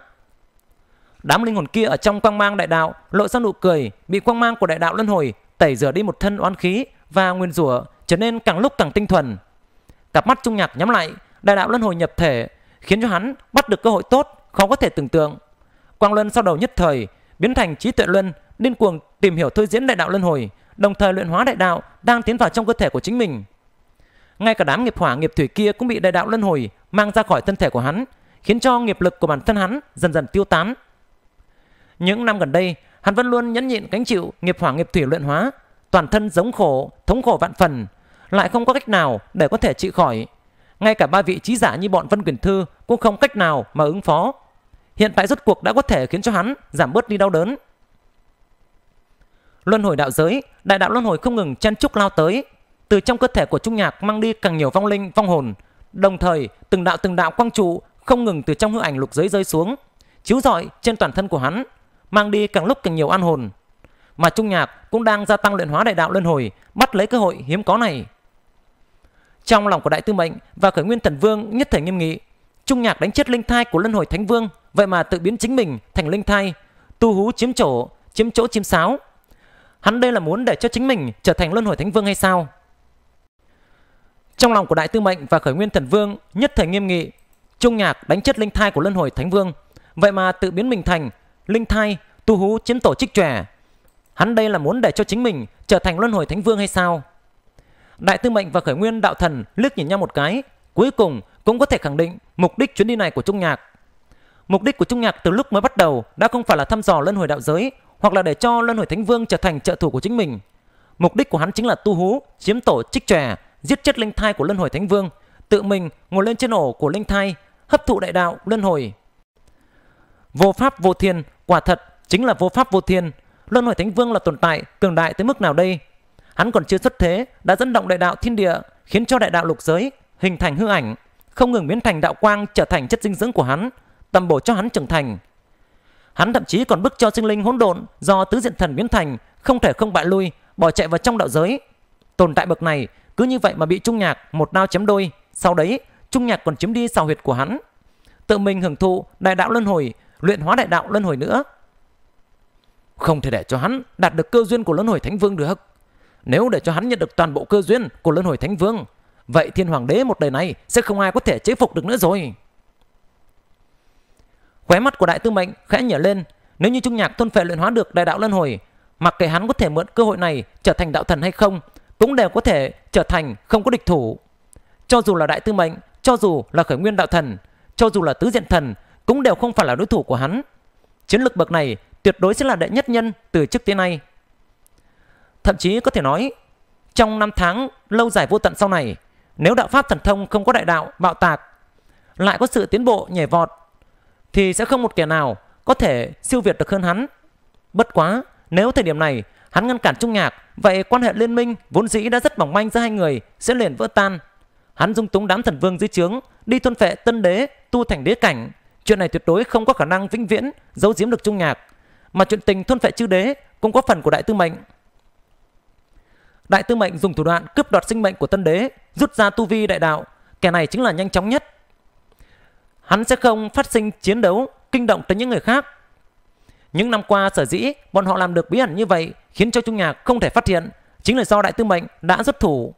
Đám linh hồn kia ở trong quang mang đại đạo lộ ra nụ cười, bị quang mang của đại đạo luân hồi tẩy rửa đi một thân oán khí và nguyên rủa trở nên càng lúc càng tinh thuần. Cặp mắt Trung Nhạc nhắm lại, đại đạo luân hồi nhập thể khiến cho hắn bắt được cơ hội tốt khó có thể tưởng tượng. Quang Luân sau đầu nhất thời biến thành trí tuệ luân, điên cuồng tìm hiểu thôi diễn đại đạo luân hồi, đồng thời luyện hóa đại đạo đang tiến vào trong cơ thể của chính mình. Ngay cả đám nghiệp hỏa nghiệp thủy kia cũng bị đại đạo luân hồi mang ra khỏi thân thể của hắn, khiến cho nghiệp lực của bản thân hắn dần dần tiêu tán. Những năm gần đây, hắn vẫn luôn nhẫn nhịn gánh chịu nghiệp hỏa nghiệp thủy luyện hóa, toàn thân giống khổ, thống khổ vạn phần, lại không có cách nào để có thể trị khỏi. Ngay cả ba vị trí giả như bọn Vân Quyền Thư cũng không cách nào mà ứng phó. Hiện tại rốt cuộc đã có thể khiến cho hắn giảm bớt đi đau đớn. Luân hồi đạo giới, đại đạo luân hồi không ngừng chen chúc lao tới, từ trong cơ thể của Trung Nhạc mang đi càng nhiều vong linh, vong hồn, đồng thời từng đạo từng đạo quang trụ không ngừng từ trong hư ảnh lục giới rơi xuống, chiếu rọi trên toàn thân của hắn mang đi càng lúc càng nhiều an hồn. Mà Trung Nhạc cũng đang gia tăng luyện hóa đại đạo luân hồi, bắt lấy cơ hội hiếm có này. Trong lòng của Đại Tư Mệnh và Khởi Nguyên Thần Vương nhất thể nghiêm nghị, Trung Nhạc đánh chết linh thai của Luân Hồi Thánh Vương, vậy mà tự biến chính mình thành linh thai, tu hú chiếm chỗ, chiếm chỗ chiếm sáo. Hắn đây là muốn để cho chính mình trở thành Luân Hồi Thánh Vương hay sao? Trong lòng của Đại Tư Mệnh và Khởi Nguyên Thần Vương nhất thể nghiêm nghị, Trung Nhạc đánh chết linh thai của Luân Hồi Thánh Vương, vậy mà tự biến mình thành linh thai, tu hú chiếm tổ trích trẻ. Hắn đây là muốn để cho chính mình trở thành luân hồi thánh vương hay sao? Đại tư mệnh và khởi nguyên đạo thần liếc nhìn nhau một cái, cuối cùng cũng có thể khẳng định mục đích chuyến đi này của Trung Nhạc. Mục đích của Trung Nhạc từ lúc mới bắt đầu đã không phải là thăm dò luân hồi đạo giới hoặc là để cho luân hồi thánh vương trở thành trợ thủ của chính mình. Mục đích của hắn chính là tu hú, chiếm tổ trích tròe, giết chết linh thai của luân hồi thánh vương, tự mình ngồi lên trên ổ của linh thai, hấp thụ đại đạo luân hồi. Vô pháp vô thiên, quả thật chính là vô pháp vô thiên. Luân hồi thánh vương là tồn tại cường đại tới mức nào đây? Hắn còn chưa xuất thế đã dẫn động đại đạo thiên địa, khiến cho đại đạo lục giới hình thành hư ảnh, không ngừng biến thành đạo quang trở thành chất dinh dưỡng của hắn, tầm bổ cho hắn trưởng thành. Hắn thậm chí còn bức cho sinh linh hỗn độn do tứ diện thần biến thành không thể không bại lui, bỏ chạy vào trong đạo giới. Tồn tại bậc này cứ như vậy mà bị Trung Nhạc một đao chém đôi, sau đấy Trung Nhạc còn chiếm đi sào huyệt của hắn. Tự mình hưởng thụ đại đạo luân hồi luyện hóa đại đạo luân hồi nữa. Không thể để cho hắn đạt được cơ duyên của luân hồi thánh vương được. Nếu để cho hắn nhận được toàn bộ cơ duyên của luân hồi thánh vương, vậy thiên hoàng đế một đời này sẽ không ai có thể chế phục được nữa rồi. Khóe mắt của đại tư mệnh khẽ nhở lên, nếu như Trung Nhạc thôn phệ luyện hóa được đại đạo luân hồi, mặc kệ hắn có thể mượn cơ hội này trở thành đạo thần hay không, cũng đều có thể trở thành không có địch thủ. Cho dù là đại tư mệnh, cho dù là khởi nguyên đạo thần, cho dù là tứ diện thần cũng đều không phải là đối thủ của hắn. Chiến lược bậc này tuyệt đối sẽ là đệ nhất nhân từ trước tới nay. Thậm chí có thể nói, trong năm tháng lâu dài vô tận sau này, nếu đạo pháp thần thông không có đại đạo bạo tạc, lại có sự tiến bộ nhảy vọt, thì sẽ không một kẻ nào có thể siêu việt được hơn hắn. Bất quá, nếu thời điểm này hắn ngăn cản Trung Nhạc, vậy quan hệ liên minh vốn dĩ đã rất mỏng manh giữa hai người sẽ liền vỡ tan. Hắn dung túng đám thần vương dưới trướng, đi tuân phệ tân đế, tu thành đế cảnh, Chuyện này tuyệt đối không có khả năng vĩnh viễn giấu giếm được Trung Nhạc, mà chuyện tình thôn phệ chư đế cũng có phần của Đại Tư Mệnh. Đại Tư Mệnh dùng thủ đoạn cướp đoạt sinh mệnh của Tân Đế, rút ra tu vi đại đạo, kẻ này chính là nhanh chóng nhất. Hắn sẽ không phát sinh chiến đấu kinh động tới những người khác. Những năm qua sở dĩ bọn họ làm được bí ẩn như vậy khiến cho Trung Nhạc không thể phát hiện, chính là do Đại Tư Mệnh đã xuất thủ.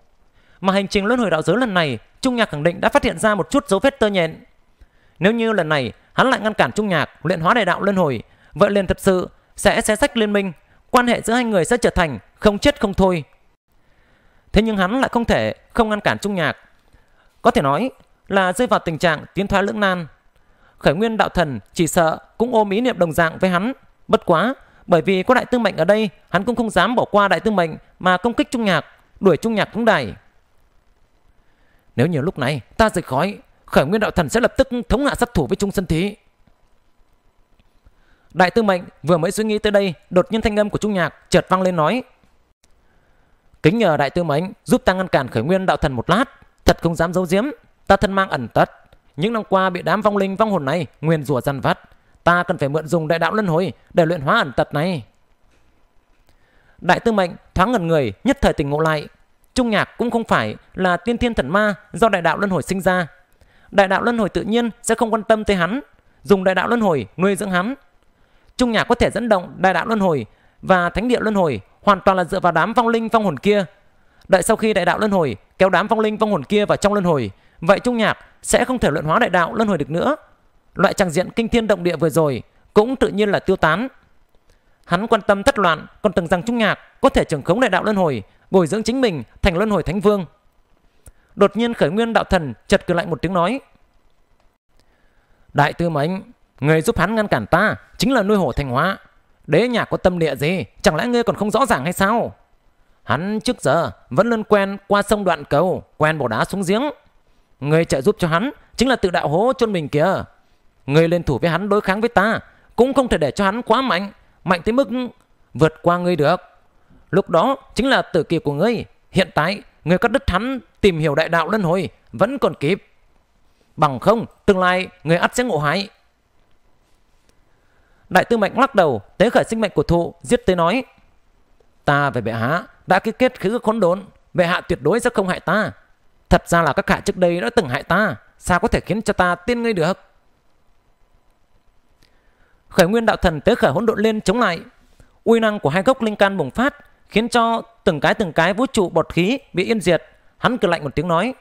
Mà hành trình luân hồi đạo giới lần này, Trung Nhạc khẳng định đã phát hiện ra một chút dấu vết tơ nhện. Nếu như lần này hắn lại ngăn cản Trung Nhạc luyện hóa đại đạo luân hồi, vậy liền thật sự sẽ xé sách liên minh, quan hệ giữa hai người sẽ trở thành không chết không thôi. Thế nhưng hắn lại không thể không ngăn cản Trung Nhạc. Có thể nói là rơi vào tình trạng tiến thoái lưỡng nan. Khởi nguyên đạo thần chỉ sợ cũng ôm ý niệm đồng dạng với hắn. Bất quá, bởi vì có đại tư mệnh ở đây, hắn cũng không dám bỏ qua đại tư mệnh mà công kích Trung Nhạc, đuổi Trung Nhạc cũng đài. Nếu như lúc này ta rời khói, khởi nguyên đạo thần sẽ lập tức thống hạ sát thủ với trung sân thí đại tư mệnh vừa mới suy nghĩ tới đây đột nhiên thanh âm của trung nhạc chợt vang lên nói kính nhờ đại tư mệnh giúp ta ngăn cản khởi nguyên đạo thần một lát thật không dám giấu giếm ta thân mang ẩn tật những năm qua bị đám vong linh vong hồn này nguyền rủa dằn vặt ta cần phải mượn dùng đại đạo luân hồi để luyện hóa ẩn tật này đại tư mệnh thoáng ngẩn người nhất thời tỉnh ngộ lại trung nhạc cũng không phải là tiên thiên thần ma do đại đạo luân hồi sinh ra đại đạo luân hồi tự nhiên sẽ không quan tâm tới hắn, dùng đại đạo luân hồi nuôi dưỡng hắn. Trung nhà có thể dẫn động đại đạo luân hồi và thánh địa luân hồi hoàn toàn là dựa vào đám vong linh vong hồn kia. Đợi sau khi đại đạo luân hồi kéo đám vong linh vong hồn kia vào trong luân hồi, vậy Trung nhạc sẽ không thể luyện hóa đại đạo luân hồi được nữa. Loại trạng diện kinh thiên động địa vừa rồi cũng tự nhiên là tiêu tán. Hắn quan tâm thất loạn còn từng rằng Trung nhạc có thể trưởng khống đại đạo luân hồi, bồi dưỡng chính mình thành luân hồi thánh vương. Đột nhiên khởi nguyên đạo thần chật cười lạnh một tiếng nói. Đại tư mệnh, người giúp hắn ngăn cản ta chính là nuôi hổ thành hóa. Đế nhà có tâm địa gì, chẳng lẽ ngươi còn không rõ ràng hay sao? Hắn trước giờ vẫn luôn quen qua sông đoạn cầu, quen bỏ đá xuống giếng. Người trợ giúp cho hắn chính là tự đạo hố chôn mình kìa. Người lên thủ với hắn đối kháng với ta cũng không thể để cho hắn quá mạnh, mạnh tới mức vượt qua ngươi được. Lúc đó chính là tử kỳ của ngươi, hiện tại người cắt đứt hắn tìm hiểu đại đạo luân hồi vẫn còn kịp. Bằng không, tương lai người ắt sẽ ngộ hại. Đại tư mệnh lắc đầu, tế khởi sinh mệnh của thụ, giết tới nói. Ta về bệ hạ, đã ký kết khứ khốn đốn, bệ hạ tuyệt đối sẽ không hại ta. Thật ra là các hạ trước đây đã từng hại ta, sao có thể khiến cho ta tiên ngươi được? Khởi nguyên đạo thần tế khởi hỗn độn lên chống lại. Uy năng của hai gốc linh can bùng phát, khiến cho từng cái từng cái vũ trụ bọt khí bị yên diệt. Hắn cười lạnh một tiếng nói.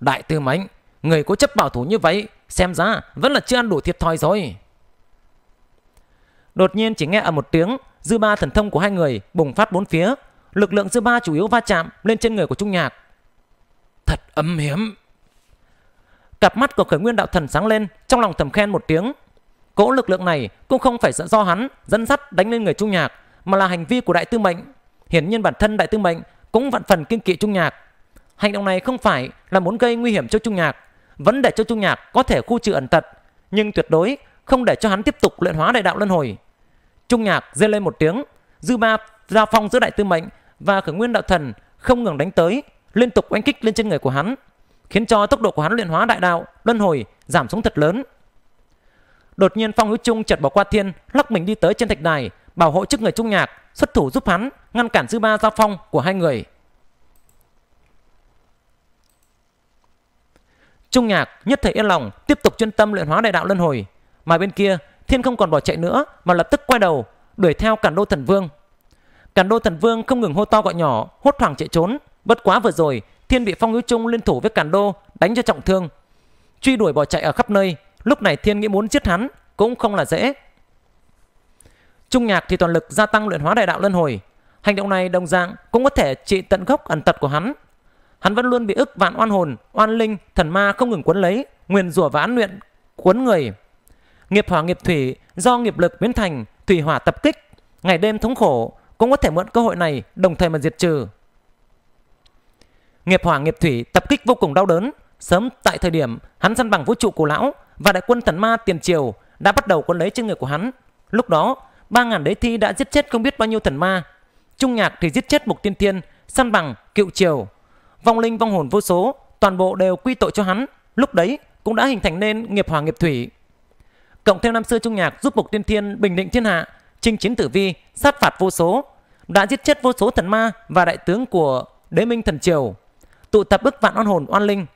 Đại tư mệnh, người cố chấp bảo thủ như vậy, xem ra vẫn là chưa ăn đủ thiệt thòi rồi. Đột nhiên chỉ nghe ở một tiếng, dư ba thần thông của hai người bùng phát bốn phía. Lực lượng dư ba chủ yếu va chạm lên trên người của Trung Nhạc. Thật âm hiểm. Cặp mắt của khởi nguyên đạo thần sáng lên, trong lòng thầm khen một tiếng. Cỗ lực lượng này cũng không phải do hắn dẫn dắt đánh lên người Trung Nhạc, mà là hành vi của đại tư mệnh. Hiển nhiên bản thân đại tư mệnh cũng vạn phần kiên kỵ Trung Nhạc. Hành động này không phải là muốn gây nguy hiểm cho Trung Nhạc, vấn đề cho Trung Nhạc có thể khu trừ ẩn tật, nhưng tuyệt đối không để cho hắn tiếp tục luyện hóa đại đạo luân hồi. Trung Nhạc rên lên một tiếng, dư ba giao phong giữa đại tư mệnh và khởi nguyên đạo thần không ngừng đánh tới, liên tục oanh kích lên trên người của hắn, khiến cho tốc độ của hắn luyện hóa đại đạo luân hồi giảm xuống thật lớn. Đột nhiên Phong Hữu Trung chợt bỏ qua thiên, lắc mình đi tới trên thạch đài, bảo hộ trước người Trung Nhạc, xuất thủ giúp hắn ngăn cản dư ba giao phong của hai người. Trung Nhạc nhất thời yên lòng, tiếp tục chuyên tâm luyện hóa đại đạo luân hồi, mà bên kia, Thiên không còn bỏ chạy nữa mà lập tức quay đầu, đuổi theo Cản Đô Thần Vương. Cản Đô Thần Vương không ngừng hô to gọi nhỏ, hốt hoảng chạy trốn, bất quá vừa rồi, Thiên bị Phong Hữu Trung liên thủ với Cản Đô đánh cho trọng thương. Truy đuổi bỏ chạy ở khắp nơi, lúc này Thiên nghĩ muốn giết hắn cũng không là dễ, Trung nhạc thì toàn lực gia tăng luyện hóa đại đạo luân hồi. Hành động này đồng dạng cũng có thể trị tận gốc ẩn tật của hắn. Hắn vẫn luôn bị ức vạn oan hồn, oan linh, thần ma không ngừng quấn lấy, nguyền rủa và án luyện quấn người. Nghiệp hỏa nghiệp thủy do nghiệp lực biến thành thủy hỏa tập kích, ngày đêm thống khổ cũng có thể mượn cơ hội này đồng thời mà diệt trừ. Nghiệp hỏa nghiệp thủy tập kích vô cùng đau đớn, sớm tại thời điểm hắn săn bằng vũ trụ cổ lão và đại quân thần ma tiền triều đã bắt đầu quấn lấy trên người của hắn. Lúc đó, ba ngàn đế thi đã giết chết không biết bao nhiêu thần ma trung nhạc thì giết chết mục tiên thiên săn bằng cựu triều vong linh vong hồn vô số toàn bộ đều quy tội cho hắn lúc đấy cũng đã hình thành nên nghiệp hòa nghiệp thủy cộng thêm năm xưa trung nhạc giúp mục tiên thiên bình định thiên hạ chinh chiến tử vi sát phạt vô số đã giết chết vô số thần ma và đại tướng của đế minh thần triều tụ tập ức vạn oan hồn oan linh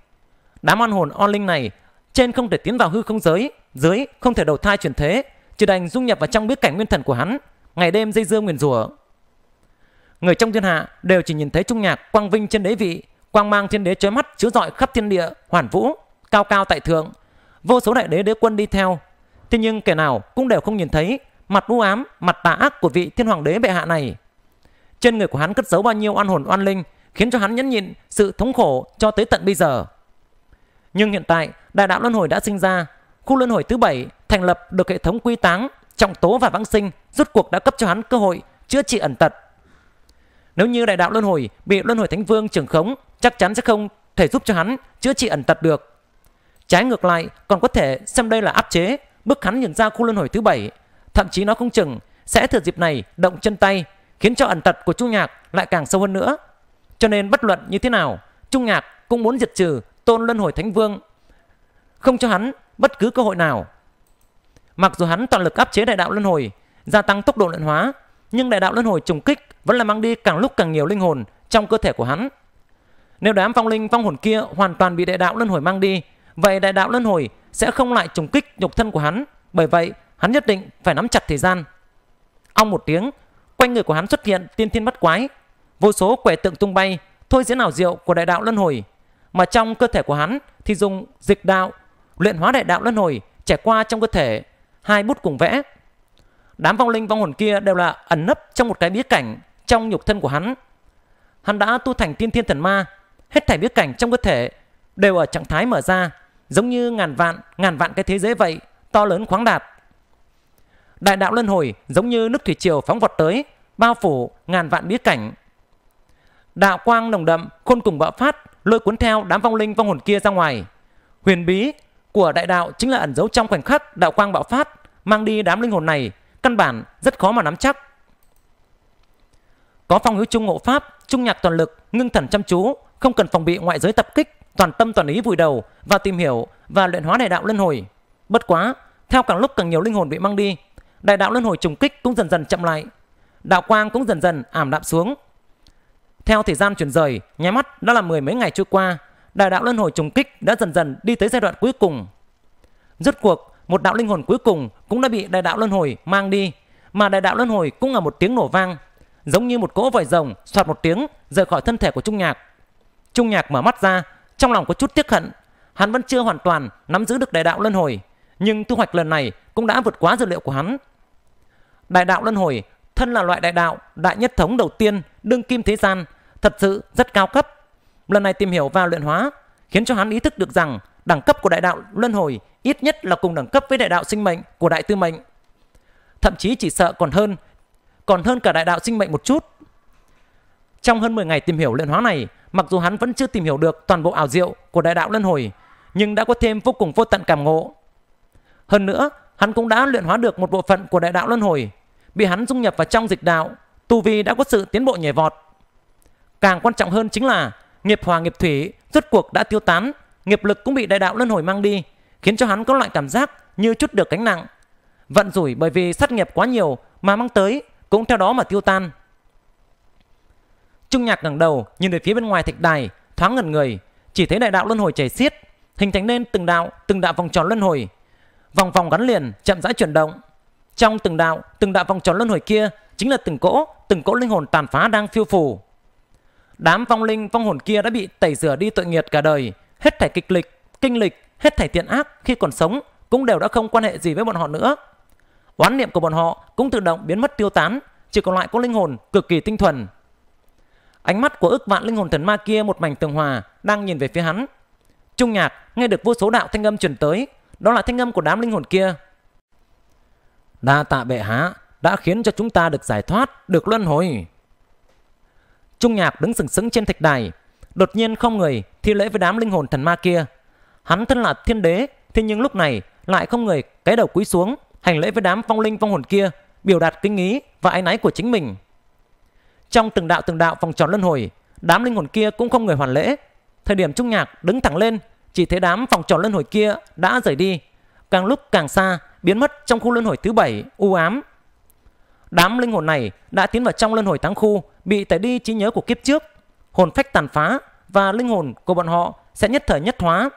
đám oan hồn oan linh này trên không thể tiến vào hư không giới dưới không thể đầu thai chuyển thế chỉ đành dung nhập vào trong bức cảnh nguyên thần của hắn, ngày đêm dây dưa nguyền rủa. Người trong thiên hạ đều chỉ nhìn thấy trung nhạc quang vinh trên đế vị, quang mang trên đế chói mắt chiếu rọi khắp thiên địa, hoàn vũ, cao cao tại thượng. Vô số đại đế đế quân đi theo. Thế nhưng kẻ nào cũng đều không nhìn thấy mặt u ám, mặt tà ác của vị thiên hoàng đế bệ hạ này. Trên người của hắn cất giấu bao nhiêu oan hồn oan linh, khiến cho hắn nhẫn nhịn sự thống khổ cho tới tận bây giờ. Nhưng hiện tại, đại đạo luân hồi đã sinh ra, khu luân hồi thứ bảy thành lập được hệ thống quy táng, trọng tố và vãng sinh, rút cuộc đã cấp cho hắn cơ hội chữa trị ẩn tật. Nếu như đại đạo luân hồi bị luân hồi thánh vương trưởng khống, chắc chắn sẽ không thể giúp cho hắn chữa trị ẩn tật được. Trái ngược lại, còn có thể xem đây là áp chế, bức hắn nhường ra khu luân hồi thứ bảy, thậm chí nó không chừng sẽ thừa dịp này động chân tay, khiến cho ẩn tật của trung Nhạc lại càng sâu hơn nữa. Cho nên bất luận như thế nào, Trung Nhạc cũng muốn diệt trừ Tôn Luân Hồi Thánh Vương, không cho hắn bất cứ cơ hội nào. Mặc dù hắn toàn lực áp chế đại đạo luân hồi, gia tăng tốc độ luyện hóa, nhưng đại đạo luân hồi trùng kích vẫn là mang đi càng lúc càng nhiều linh hồn trong cơ thể của hắn. Nếu đám phong linh phong hồn kia hoàn toàn bị đại đạo luân hồi mang đi, vậy đại đạo luân hồi sẽ không lại trùng kích nhục thân của hắn, bởi vậy hắn nhất định phải nắm chặt thời gian. Ong một tiếng, quanh người của hắn xuất hiện tiên thiên bắt quái, vô số quẻ tượng tung bay, thôi diễn ảo diệu của đại đạo luân hồi, mà trong cơ thể của hắn thì dùng dịch đạo luyện hóa đại đạo luân hồi trải qua trong cơ thể hai bút cùng vẽ. Đám vong linh vong hồn kia đều là ẩn nấp trong một cái bí cảnh trong nhục thân của hắn. Hắn đã tu thành tiên thiên thần ma, hết thảy bí cảnh trong cơ thể đều ở trạng thái mở ra, giống như ngàn vạn, ngàn vạn cái thế giới vậy, to lớn khoáng đạt. Đại đạo luân hồi giống như nước thủy triều phóng vọt tới, bao phủ ngàn vạn bí cảnh. Đạo quang nồng đậm, khôn cùng bạo phát, lôi cuốn theo đám vong linh vong hồn kia ra ngoài. Huyền bí, của đại đạo chính là ẩn giấu trong khoảnh khắc đạo quang bạo phát mang đi đám linh hồn này căn bản rất khó mà nắm chắc có phong hữu trung ngộ pháp trung nhạc toàn lực ngưng thần chăm chú không cần phòng bị ngoại giới tập kích toàn tâm toàn ý vùi đầu và tìm hiểu và luyện hóa đại đạo luân hồi bất quá theo càng lúc càng nhiều linh hồn bị mang đi đại đạo luân hồi trùng kích cũng dần dần chậm lại đạo quang cũng dần dần ảm đạm xuống theo thời gian chuyển rời nháy mắt đã là mười mấy ngày trôi qua đại đạo luân hồi trùng kích đã dần dần đi tới giai đoạn cuối cùng. Rốt cuộc, một đạo linh hồn cuối cùng cũng đã bị đại đạo luân hồi mang đi, mà đại đạo luân hồi cũng là một tiếng nổ vang, giống như một cỗ vòi rồng xoạt một tiếng rời khỏi thân thể của Trung Nhạc. Trung Nhạc mở mắt ra, trong lòng có chút tiếc hận, hắn vẫn chưa hoàn toàn nắm giữ được đại đạo luân hồi, nhưng thu hoạch lần này cũng đã vượt quá dự liệu của hắn. Đại đạo luân hồi thân là loại đại đạo đại nhất thống đầu tiên đương kim thế gian, thật sự rất cao cấp. Lần này tìm hiểu và luyện hóa khiến cho hắn ý thức được rằng đẳng cấp của đại đạo luân hồi ít nhất là cùng đẳng cấp với đại đạo sinh mệnh của đại tư mệnh. Thậm chí chỉ sợ còn hơn, còn hơn cả đại đạo sinh mệnh một chút. Trong hơn 10 ngày tìm hiểu luyện hóa này, mặc dù hắn vẫn chưa tìm hiểu được toàn bộ ảo diệu của đại đạo luân hồi, nhưng đã có thêm vô cùng vô tận cảm ngộ. Hơn nữa, hắn cũng đã luyện hóa được một bộ phận của đại đạo luân hồi, bị hắn dung nhập vào trong dịch đạo, tu vi đã có sự tiến bộ nhảy vọt. Càng quan trọng hơn chính là nghiệp hòa nghiệp thủy rốt cuộc đã tiêu tán, nghiệp lực cũng bị đại đạo luân hồi mang đi, khiến cho hắn có loại cảm giác như chút được cánh nặng. Vận rủi bởi vì sát nghiệp quá nhiều mà mang tới cũng theo đó mà tiêu tan. Trung nhạc ngẩng đầu nhìn về phía bên ngoài thạch đài, thoáng ngẩn người, chỉ thấy đại đạo luân hồi chảy xiết, hình thành nên từng đạo, từng đạo vòng tròn luân hồi. Vòng vòng gắn liền, chậm rãi chuyển động. Trong từng đạo, từng đạo vòng tròn luân hồi kia chính là từng cỗ, từng cỗ linh hồn tàn phá đang phiêu phù. Đám vong linh vong hồn kia đã bị tẩy rửa đi tội nghiệt cả đời, hết thảy kịch lịch, kinh lịch, hết thảy tiện ác khi còn sống cũng đều đã không quan hệ gì với bọn họ nữa. Oán niệm của bọn họ cũng tự động biến mất tiêu tán, chỉ còn lại có linh hồn cực kỳ tinh thuần. Ánh mắt của ức vạn linh hồn thần ma kia một mảnh tường hòa đang nhìn về phía hắn. Trung nhạc nghe được vô số đạo thanh âm truyền tới, đó là thanh âm của đám linh hồn kia. Đa tạ bệ hạ đã khiến cho chúng ta được giải thoát, được luân hồi. Trung Nhạc đứng sừng sững trên thạch đài, đột nhiên không người thi lễ với đám linh hồn thần ma kia. Hắn thân là thiên đế, thế nhưng lúc này lại không người cái đầu cúi xuống, hành lễ với đám phong linh phong hồn kia, biểu đạt kinh ý và ái náy của chính mình. Trong từng đạo từng đạo vòng tròn luân hồi, đám linh hồn kia cũng không người hoàn lễ. Thời điểm Trung Nhạc đứng thẳng lên, chỉ thấy đám vòng tròn luân hồi kia đã rời đi, càng lúc càng xa, biến mất trong khu luân hồi thứ bảy u ám Đám linh hồn này đã tiến vào trong luân hồi tháng khu, bị tẩy đi trí nhớ của kiếp trước. Hồn phách tàn phá và linh hồn của bọn họ sẽ nhất thời nhất hóa,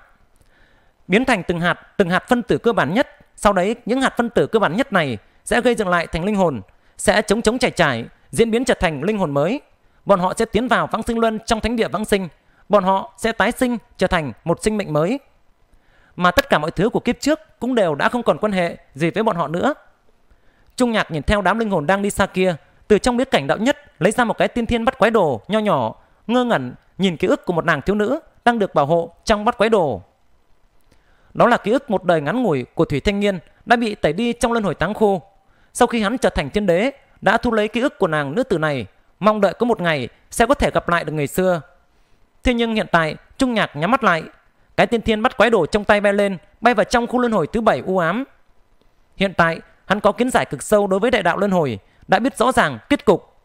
biến thành từng hạt, từng hạt phân tử cơ bản nhất. Sau đấy, những hạt phân tử cơ bản nhất này sẽ gây dựng lại thành linh hồn, sẽ chống chống chảy chảy, diễn biến trở thành linh hồn mới. Bọn họ sẽ tiến vào vãng sinh luân trong thánh địa vãng sinh. Bọn họ sẽ tái sinh trở thành một sinh mệnh mới. Mà tất cả mọi thứ của kiếp trước cũng đều đã không còn quan hệ gì với bọn họ nữa. Trung Nhạc nhìn theo đám linh hồn đang đi xa kia, từ trong biết cảnh đạo nhất lấy ra một cái tiên thiên bắt quái đồ nho nhỏ, ngơ ngẩn nhìn ký ức của một nàng thiếu nữ đang được bảo hộ trong bắt quái đồ. Đó là ký ức một đời ngắn ngủi của Thủy Thanh Niên đã bị tẩy đi trong luân hồi táng khô. Sau khi hắn trở thành thiên đế, đã thu lấy ký ức của nàng nữ tử này, mong đợi có một ngày sẽ có thể gặp lại được người xưa. Thế nhưng hiện tại, Trung Nhạc nhắm mắt lại, cái tiên thiên bắt quái đồ trong tay bay lên, bay vào trong khu luân hồi thứ bảy u ám. Hiện tại, hắn có kiến giải cực sâu đối với đại đạo luân hồi, đã biết rõ ràng kết cục.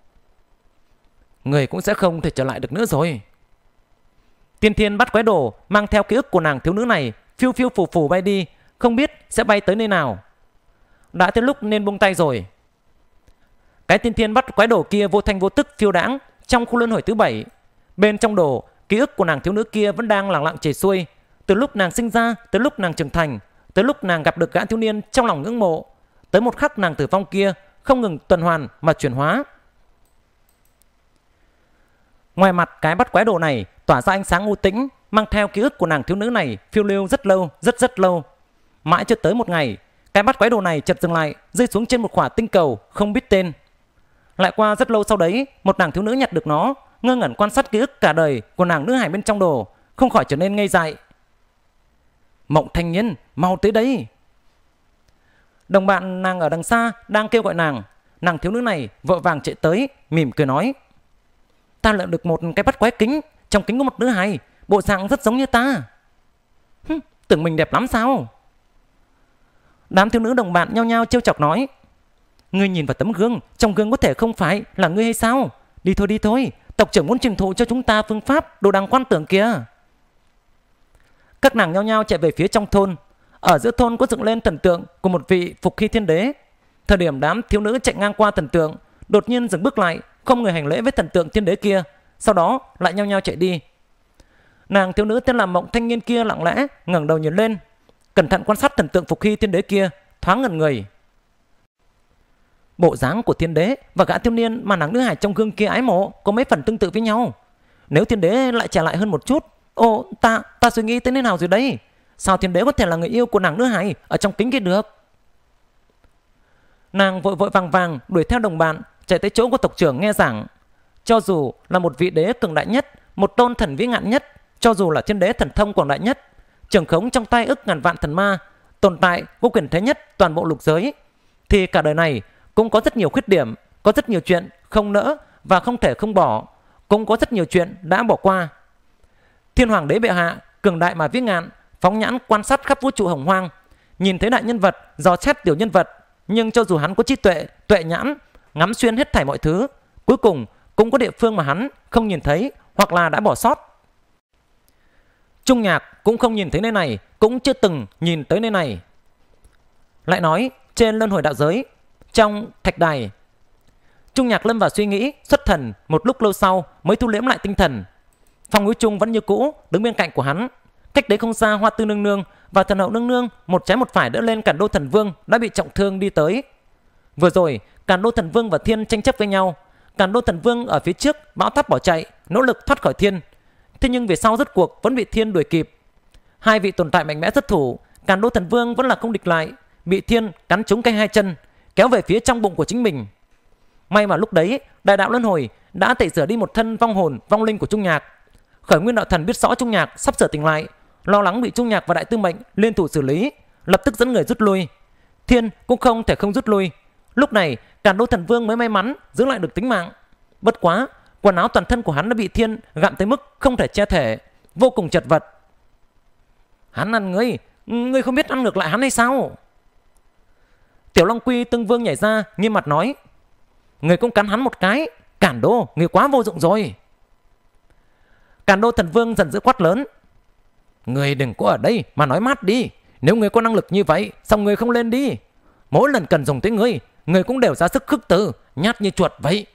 Người cũng sẽ không thể trở lại được nữa rồi. Tiên Thiên bắt quái đồ mang theo ký ức của nàng thiếu nữ này, phiêu phiêu phù phù bay đi, không biết sẽ bay tới nơi nào. Đã tới lúc nên buông tay rồi. Cái tiên thiên bắt quái đồ kia vô thanh vô tức phiêu đãng trong khu luân hồi thứ bảy. Bên trong đồ, ký ức của nàng thiếu nữ kia vẫn đang lặng lặng chảy xuôi, từ lúc nàng sinh ra tới lúc nàng trưởng thành, tới lúc nàng gặp được gã thiếu niên trong lòng ngưỡng mộ, Tới một khắc nàng tử vong kia không ngừng tuần hoàn mà chuyển hóa. Ngoài mặt cái bắt quái đồ này tỏa ra ánh sáng u tĩnh, mang theo ký ức của nàng thiếu nữ này phiêu lưu rất lâu, rất rất lâu. Mãi cho tới một ngày, cái bắt quái đồ này chợt dừng lại, rơi xuống trên một quả tinh cầu không biết tên. Lại qua rất lâu sau đấy, một nàng thiếu nữ nhặt được nó, ngơ ngẩn quan sát ký ức cả đời của nàng nữ hải bên trong đồ, không khỏi trở nên ngây dại. Mộng thanh niên, mau tới đây! Đồng bạn nàng ở đằng xa đang kêu gọi nàng. Nàng thiếu nữ này vội vàng chạy tới, mỉm cười nói. Ta lượm được một cái bắt quái kính, trong kính có một đứa hài, bộ dạng rất giống như ta. Hừm, tưởng mình đẹp lắm sao? Đám thiếu nữ đồng bạn nhao nhao trêu chọc nói. Ngươi nhìn vào tấm gương, trong gương có thể không phải là ngươi hay sao? Đi thôi đi thôi, tộc trưởng muốn truyền thụ cho chúng ta phương pháp đồ đằng quan tưởng kia. Các nàng nhao nhao chạy về phía trong thôn, ở giữa thôn có dựng lên thần tượng của một vị phục khi thiên đế. Thời điểm đám thiếu nữ chạy ngang qua thần tượng, đột nhiên dừng bước lại, không người hành lễ với thần tượng thiên đế kia, sau đó lại nhau nhau chạy đi. Nàng thiếu nữ tên là Mộng Thanh niên kia lặng lẽ ngẩng đầu nhìn lên, cẩn thận quan sát thần tượng phục khi thiên đế kia, thoáng ngẩn người. Bộ dáng của thiên đế và gã thiếu niên mà nàng nữ hải trong gương kia ái mộ có mấy phần tương tự với nhau. Nếu thiên đế lại trả lại hơn một chút, ô ta, ta suy nghĩ tới thế nào rồi đấy? Sao thiên đế có thể là người yêu của nàng nữa hay Ở trong kính kia được Nàng vội vội vàng vàng đuổi theo đồng bạn Chạy tới chỗ của tộc trưởng nghe giảng Cho dù là một vị đế cường đại nhất Một tôn thần vĩ ngạn nhất Cho dù là thiên đế thần thông quảng đại nhất trưởng khống trong tay ức ngàn vạn thần ma Tồn tại vô quyền thế nhất toàn bộ lục giới Thì cả đời này cũng có rất nhiều khuyết điểm Có rất nhiều chuyện không nỡ và không thể không bỏ Cũng có rất nhiều chuyện đã bỏ qua Thiên hoàng đế bệ hạ cường đại mà vĩ ngạn Phóng nhãn quan sát khắp vũ trụ hồng hoang, nhìn thấy đại nhân vật, dò xét tiểu nhân vật, nhưng cho dù hắn có trí tuệ, tuệ nhãn, ngắm xuyên hết thảy mọi thứ, cuối cùng cũng có địa phương mà hắn không nhìn thấy hoặc là đã bỏ sót. Trung nhạc cũng không nhìn thấy nơi này, cũng chưa từng nhìn tới nơi này. Lại nói, trên luân hồi đạo giới, trong thạch đài, Trung nhạc lâm vào suy nghĩ, xuất thần một lúc lâu sau mới thu liễm lại tinh thần. Phong núi Trung vẫn như cũ, đứng bên cạnh của hắn, Cách đấy không xa Hoa Tư Nương Nương và Thần Hậu Nương Nương một trái một phải đỡ lên Cản Đô Thần Vương đã bị trọng thương đi tới. Vừa rồi, Cản Đô Thần Vương và Thiên tranh chấp với nhau. Cản Đô Thần Vương ở phía trước bão tháp bỏ chạy, nỗ lực thoát khỏi Thiên. Thế nhưng về sau rốt cuộc vẫn bị Thiên đuổi kịp. Hai vị tồn tại mạnh mẽ thất thủ, Cản Đô Thần Vương vẫn là không địch lại, bị Thiên cắn trúng cái hai chân, kéo về phía trong bụng của chính mình. May mà lúc đấy, đại đạo luân hồi đã tẩy rửa đi một thân vong hồn, vong linh của Trung Nhạc. Khởi Nguyên Đạo Thần biết rõ Trung Nhạc sắp sửa tỉnh lại, lo lắng bị Trung Nhạc và Đại Tư Mệnh liên thủ xử lý, lập tức dẫn người rút lui. Thiên cũng không thể không rút lui. Lúc này, càn đô thần vương mới may mắn giữ lại được tính mạng. Bất quá, quần áo toàn thân của hắn đã bị Thiên gặm tới mức không thể che thể, vô cùng chật vật. Hắn ăn ngươi, ngươi không biết ăn ngược lại hắn hay sao? Tiểu Long Quy Tương Vương nhảy ra, nghiêm mặt nói. Người cũng cắn hắn một cái, càn đô, người quá vô dụng rồi. càn đô thần vương dần dữ quát lớn, Người đừng có ở đây mà nói mát đi. Nếu người có năng lực như vậy, sao người không lên đi? Mỗi lần cần dùng tới người, người cũng đều ra sức khước từ, nhát như chuột vậy.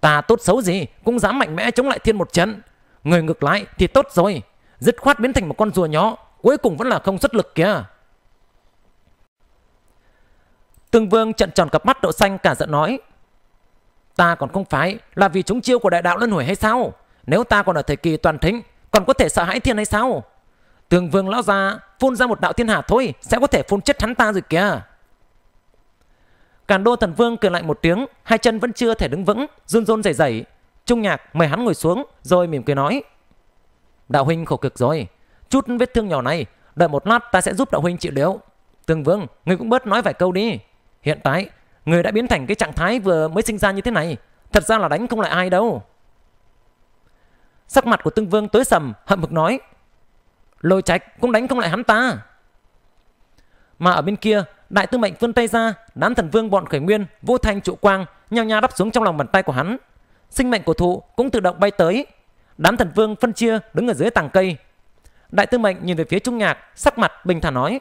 Ta tốt xấu gì cũng dám mạnh mẽ chống lại thiên một trận. Người ngược lại thì tốt rồi. Dứt khoát biến thành một con rùa nhỏ, cuối cùng vẫn là không xuất lực kìa. Tương Vương trận tròn cặp mắt độ xanh cả giận nói. Ta còn không phải là vì chúng chiêu của đại đạo luân hồi hay sao? Nếu ta còn ở thời kỳ toàn thính, còn có thể sợ hãi thiên hay sao? Tường vương lão già phun ra một đạo thiên hạ thôi sẽ có thể phun chết hắn ta rồi kìa. Càn đô thần vương cười lạnh một tiếng, hai chân vẫn chưa thể đứng vững, run run rẩy rẩy. Trung nhạc mời hắn ngồi xuống rồi mỉm cười nói. Đạo huynh khổ cực rồi, chút vết thương nhỏ này, đợi một lát ta sẽ giúp đạo huynh trị liệu. Tường vương, người cũng bớt nói vài câu đi. Hiện tại, người đã biến thành cái trạng thái vừa mới sinh ra như thế này. Thật ra là đánh không lại ai đâu. Sắc mặt của Tương Vương tối sầm, hậm hực nói. Lôi trạch cũng đánh không lại hắn ta. Mà ở bên kia, đại tư mệnh vươn tay ra, đám thần vương bọn khởi nguyên, vô thanh trụ quang, nhao nhao đắp xuống trong lòng bàn tay của hắn. Sinh mệnh của thụ cũng tự động bay tới. Đám thần vương phân chia đứng ở dưới tàng cây. Đại tư mệnh nhìn về phía trung nhạc, sắc mặt bình thản nói.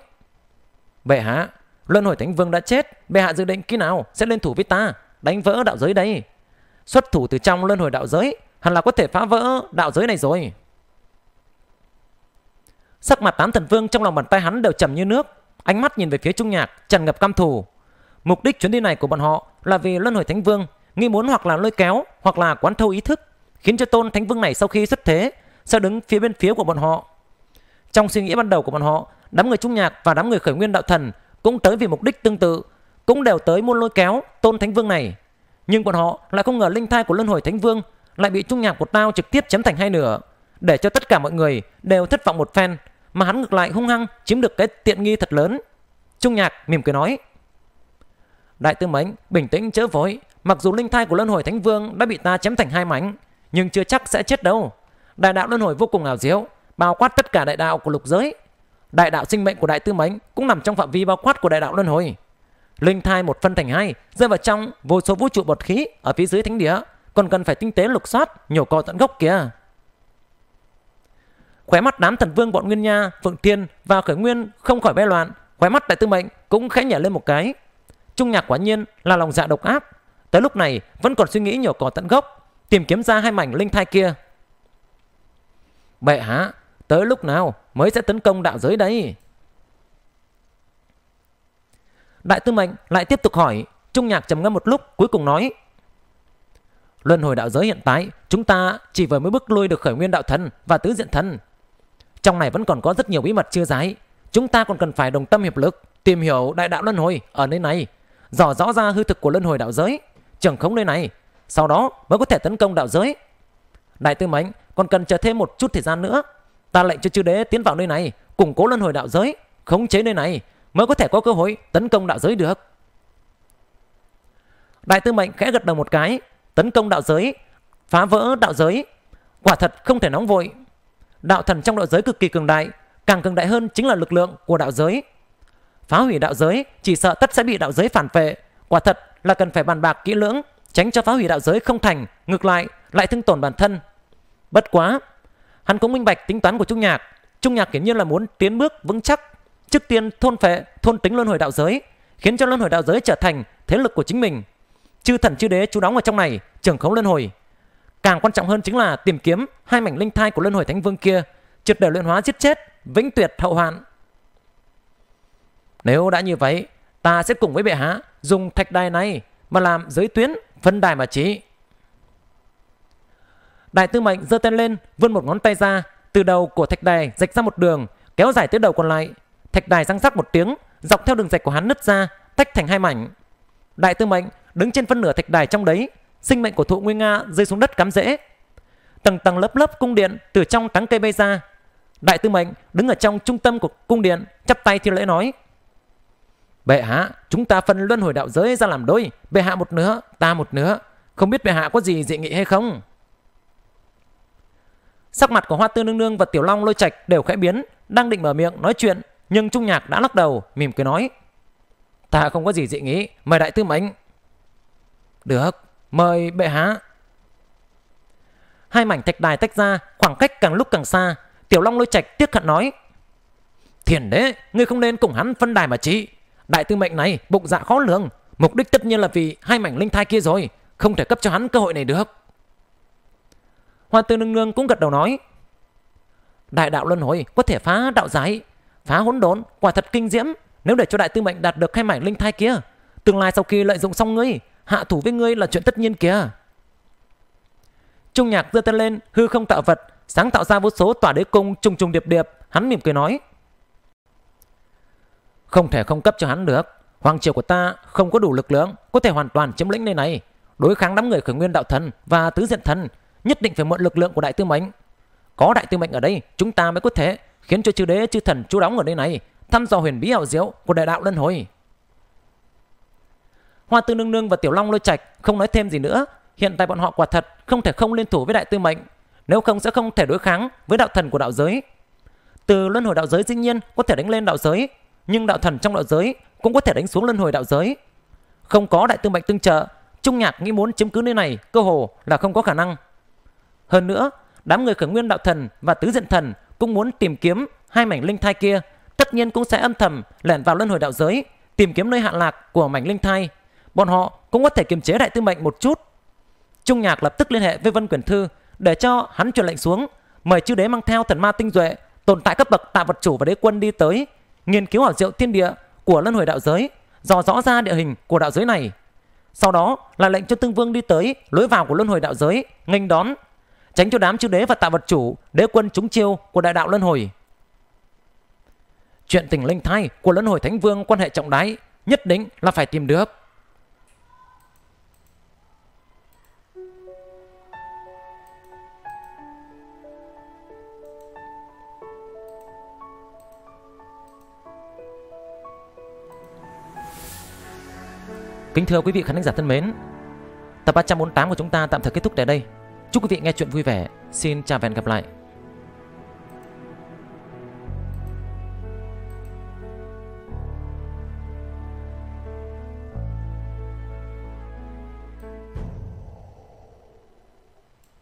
Bệ hạ, luân hồi thánh vương đã chết, bệ hạ dự định khi nào sẽ lên thủ với ta, đánh vỡ đạo giới đây. Xuất thủ từ trong luân hồi đạo giới, hẳn là có thể phá vỡ đạo giới này rồi. Sắc mặt tám thần vương trong lòng bàn tay hắn đều trầm như nước, ánh mắt nhìn về phía Trung Nhạc, tràn ngập căm thù. Mục đích chuyến đi này của bọn họ là vì Luân Hồi Thánh Vương, nghi muốn hoặc là lôi kéo, hoặc là quán thâu ý thức, khiến cho Tôn Thánh Vương này sau khi xuất thế sẽ đứng phía bên phía của bọn họ. Trong suy nghĩ ban đầu của bọn họ, đám người Trung Nhạc và đám người khởi nguyên đạo thần cũng tới vì mục đích tương tự, cũng đều tới muốn lôi kéo Tôn Thánh Vương này. Nhưng bọn họ lại không ngờ linh thai của Luân Hồi Thánh Vương lại bị Trung Nhạc của tao trực tiếp chém thành hai nửa, để cho tất cả mọi người đều thất vọng một phen mà hắn ngược lại hung hăng chiếm được cái tiện nghi thật lớn. Trung Nhạc mỉm cười nói. Đại tư mệnh bình tĩnh chớ vội, mặc dù linh thai của Luân Hồi Thánh Vương đã bị ta chém thành hai mảnh, nhưng chưa chắc sẽ chết đâu. Đại đạo Luân Hồi vô cùng ảo diệu, bao quát tất cả đại đạo của lục giới. Đại đạo sinh mệnh của đại tư mệnh cũng nằm trong phạm vi bao quát của đại đạo Luân Hồi. Linh thai một phân thành hai, rơi vào trong vô số vũ trụ bột khí ở phía dưới thánh địa, còn cần phải tinh tế lục soát, nhổ cỏ tận gốc kìa khóe mắt đám thần vương bọn Nguyên Nha, Phượng Thiên và Khởi Nguyên không khỏi bé loạn, khóe mắt đại tư mệnh cũng khẽ nhảy lên một cái. Trung nhạc quả nhiên là lòng dạ độc ác, tới lúc này vẫn còn suy nghĩ nhiều cỏ tận gốc, tìm kiếm ra hai mảnh linh thai kia. Bệ hạ, tới lúc nào mới sẽ tấn công đạo giới đấy? Đại tư mệnh lại tiếp tục hỏi, Trung nhạc trầm ngâm một lúc cuối cùng nói Luân hồi đạo giới hiện tại, chúng ta chỉ vừa mới bước lui được khởi nguyên đạo thần và tứ diện thần, trong này vẫn còn có rất nhiều bí mật chưa giải. Chúng ta còn cần phải đồng tâm hiệp lực, tìm hiểu đại đạo luân hồi ở nơi này, dò rõ ra hư thực của luân hồi đạo giới, chẳng khống nơi này, sau đó mới có thể tấn công đạo giới. Đại tư mệnh còn cần chờ thêm một chút thời gian nữa. Ta lệnh cho chư đế tiến vào nơi này, củng cố luân hồi đạo giới, khống chế nơi này mới có thể có cơ hội tấn công đạo giới được. Đại tư mệnh khẽ gật đầu một cái, tấn công đạo giới, phá vỡ đạo giới, quả thật không thể nóng vội đạo thần trong đạo giới cực kỳ cường đại, càng cường đại hơn chính là lực lượng của đạo giới. Phá hủy đạo giới chỉ sợ tất sẽ bị đạo giới phản vệ, quả thật là cần phải bàn bạc kỹ lưỡng, tránh cho phá hủy đạo giới không thành, ngược lại lại thương tổn bản thân. Bất quá, hắn cũng minh bạch tính toán của Trung Nhạc, Trung Nhạc hiển nhiên là muốn tiến bước vững chắc, trước tiên thôn phệ, thôn tính luân hồi đạo giới, khiến cho luân hồi đạo giới trở thành thế lực của chính mình. Chư thần chư đế chú đóng ở trong này, trưởng khống luân hồi. Càng quan trọng hơn chính là tìm kiếm hai mảnh linh thai của Luân Hồi Thánh Vương kia, triệt để luyện hóa giết chết, vĩnh tuyệt hậu hoạn. Nếu đã như vậy, ta sẽ cùng với bệ hạ dùng thạch đài này mà làm giới tuyến phân đài mà trí. Đại tư mệnh giơ tay lên, vươn một ngón tay ra, từ đầu của thạch đài rạch ra một đường, kéo dài tới đầu còn lại. Thạch đài răng rắc một tiếng, dọc theo đường rạch của hắn nứt ra, tách thành hai mảnh. Đại tư mệnh đứng trên phân nửa thạch đài trong đấy, sinh mệnh của thụ Nguyên Nga rơi xuống đất cắm rễ. Tầng tầng lớp lớp cung điện từ trong tán cây bay ra. Đại tư mệnh đứng ở trong trung tâm của cung điện, chắp tay thi lễ nói. Bệ hạ, chúng ta phân luân hồi đạo giới ra làm đôi, bệ hạ một nửa, ta một nửa. Không biết bệ hạ có gì dị nghị hay không? Sắc mặt của Hoa Tư Nương Nương và Tiểu Long Lôi Trạch đều khẽ biến, đang định mở miệng nói chuyện, nhưng Trung Nhạc đã lắc đầu, mỉm cười nói. Ta không có gì dị nghị, mời đại tư mệnh. Được, Mời bệ hạ. Hai mảnh thạch đài tách ra, khoảng cách càng lúc càng xa. Tiểu Long lôi trạch tiếc hận nói. Thiền đế, ngươi không nên cùng hắn phân đài mà trị. Đại tư mệnh này bụng dạ khó lường. Mục đích tất nhiên là vì hai mảnh linh thai kia rồi. Không thể cấp cho hắn cơ hội này được. Hoa tư nương nương cũng gật đầu nói. Đại đạo luân hồi có thể phá đạo giải, phá hỗn đốn, quả thật kinh diễm. Nếu để cho đại tư mệnh đạt được hai mảnh linh thai kia, tương lai sau khi lợi dụng xong ngươi, hạ thủ với ngươi là chuyện tất nhiên kìa. Trung nhạc giơ tay lên, hư không tạo vật, sáng tạo ra vô số tòa đế cung trùng trùng điệp điệp, hắn mỉm cười nói. Không thể không cấp cho hắn được, hoàng triều của ta không có đủ lực lượng, có thể hoàn toàn chiếm lĩnh nơi này, đối kháng đám người khởi nguyên đạo thần và tứ diện thần, nhất định phải mượn lực lượng của đại tư mệnh. Có đại tư mệnh ở đây, chúng ta mới có thể khiến cho chư đế chư thần chú đóng ở nơi này, thăm dò huyền bí hào diệu của đại đạo luân hồi. Hoa Tư Nương Nương và Tiểu Long Lôi Trạch không nói thêm gì nữa. Hiện tại bọn họ quả thật không thể không liên thủ với Đại Tư Mệnh, nếu không sẽ không thể đối kháng với đạo thần của đạo giới. Từ luân hồi đạo giới dĩ nhiên có thể đánh lên đạo giới, nhưng đạo thần trong đạo giới cũng có thể đánh xuống luân hồi đạo giới. Không có Đại Tư Mệnh tương trợ, Trung Nhạc nghĩ muốn chiếm cứ nơi này cơ hồ là không có khả năng. Hơn nữa, đám người khởi nguyên đạo thần và tứ diện thần cũng muốn tìm kiếm hai mảnh linh thai kia, tất nhiên cũng sẽ âm thầm lẻn vào luân hồi đạo giới, tìm kiếm nơi hạ lạc của mảnh linh thai bọn họ cũng có thể kiềm chế đại tư mệnh một chút. Trung Nhạc lập tức liên hệ với Vân Quyền Thư để cho hắn truyền lệnh xuống, mời chư đế mang theo thần ma tinh duệ tồn tại cấp bậc tạ vật chủ và đế quân đi tới, nghiên cứu hỏa diệu thiên địa của luân hồi đạo giới, dò rõ ra địa hình của đạo giới này. Sau đó là lệnh cho Tương Vương đi tới lối vào của luân hồi đạo giới, nghênh đón, tránh cho đám chư đế và tạ vật chủ, đế quân chúng chiêu của đại đạo luân hồi. Chuyện tình linh thai của luân hồi thánh vương quan hệ trọng đại nhất định là phải tìm được. Kính thưa quý vị khán giả thân mến, tập 348 của chúng ta tạm thời kết thúc tại đây. Chúc quý vị nghe chuyện vui vẻ. Xin chào và hẹn gặp lại.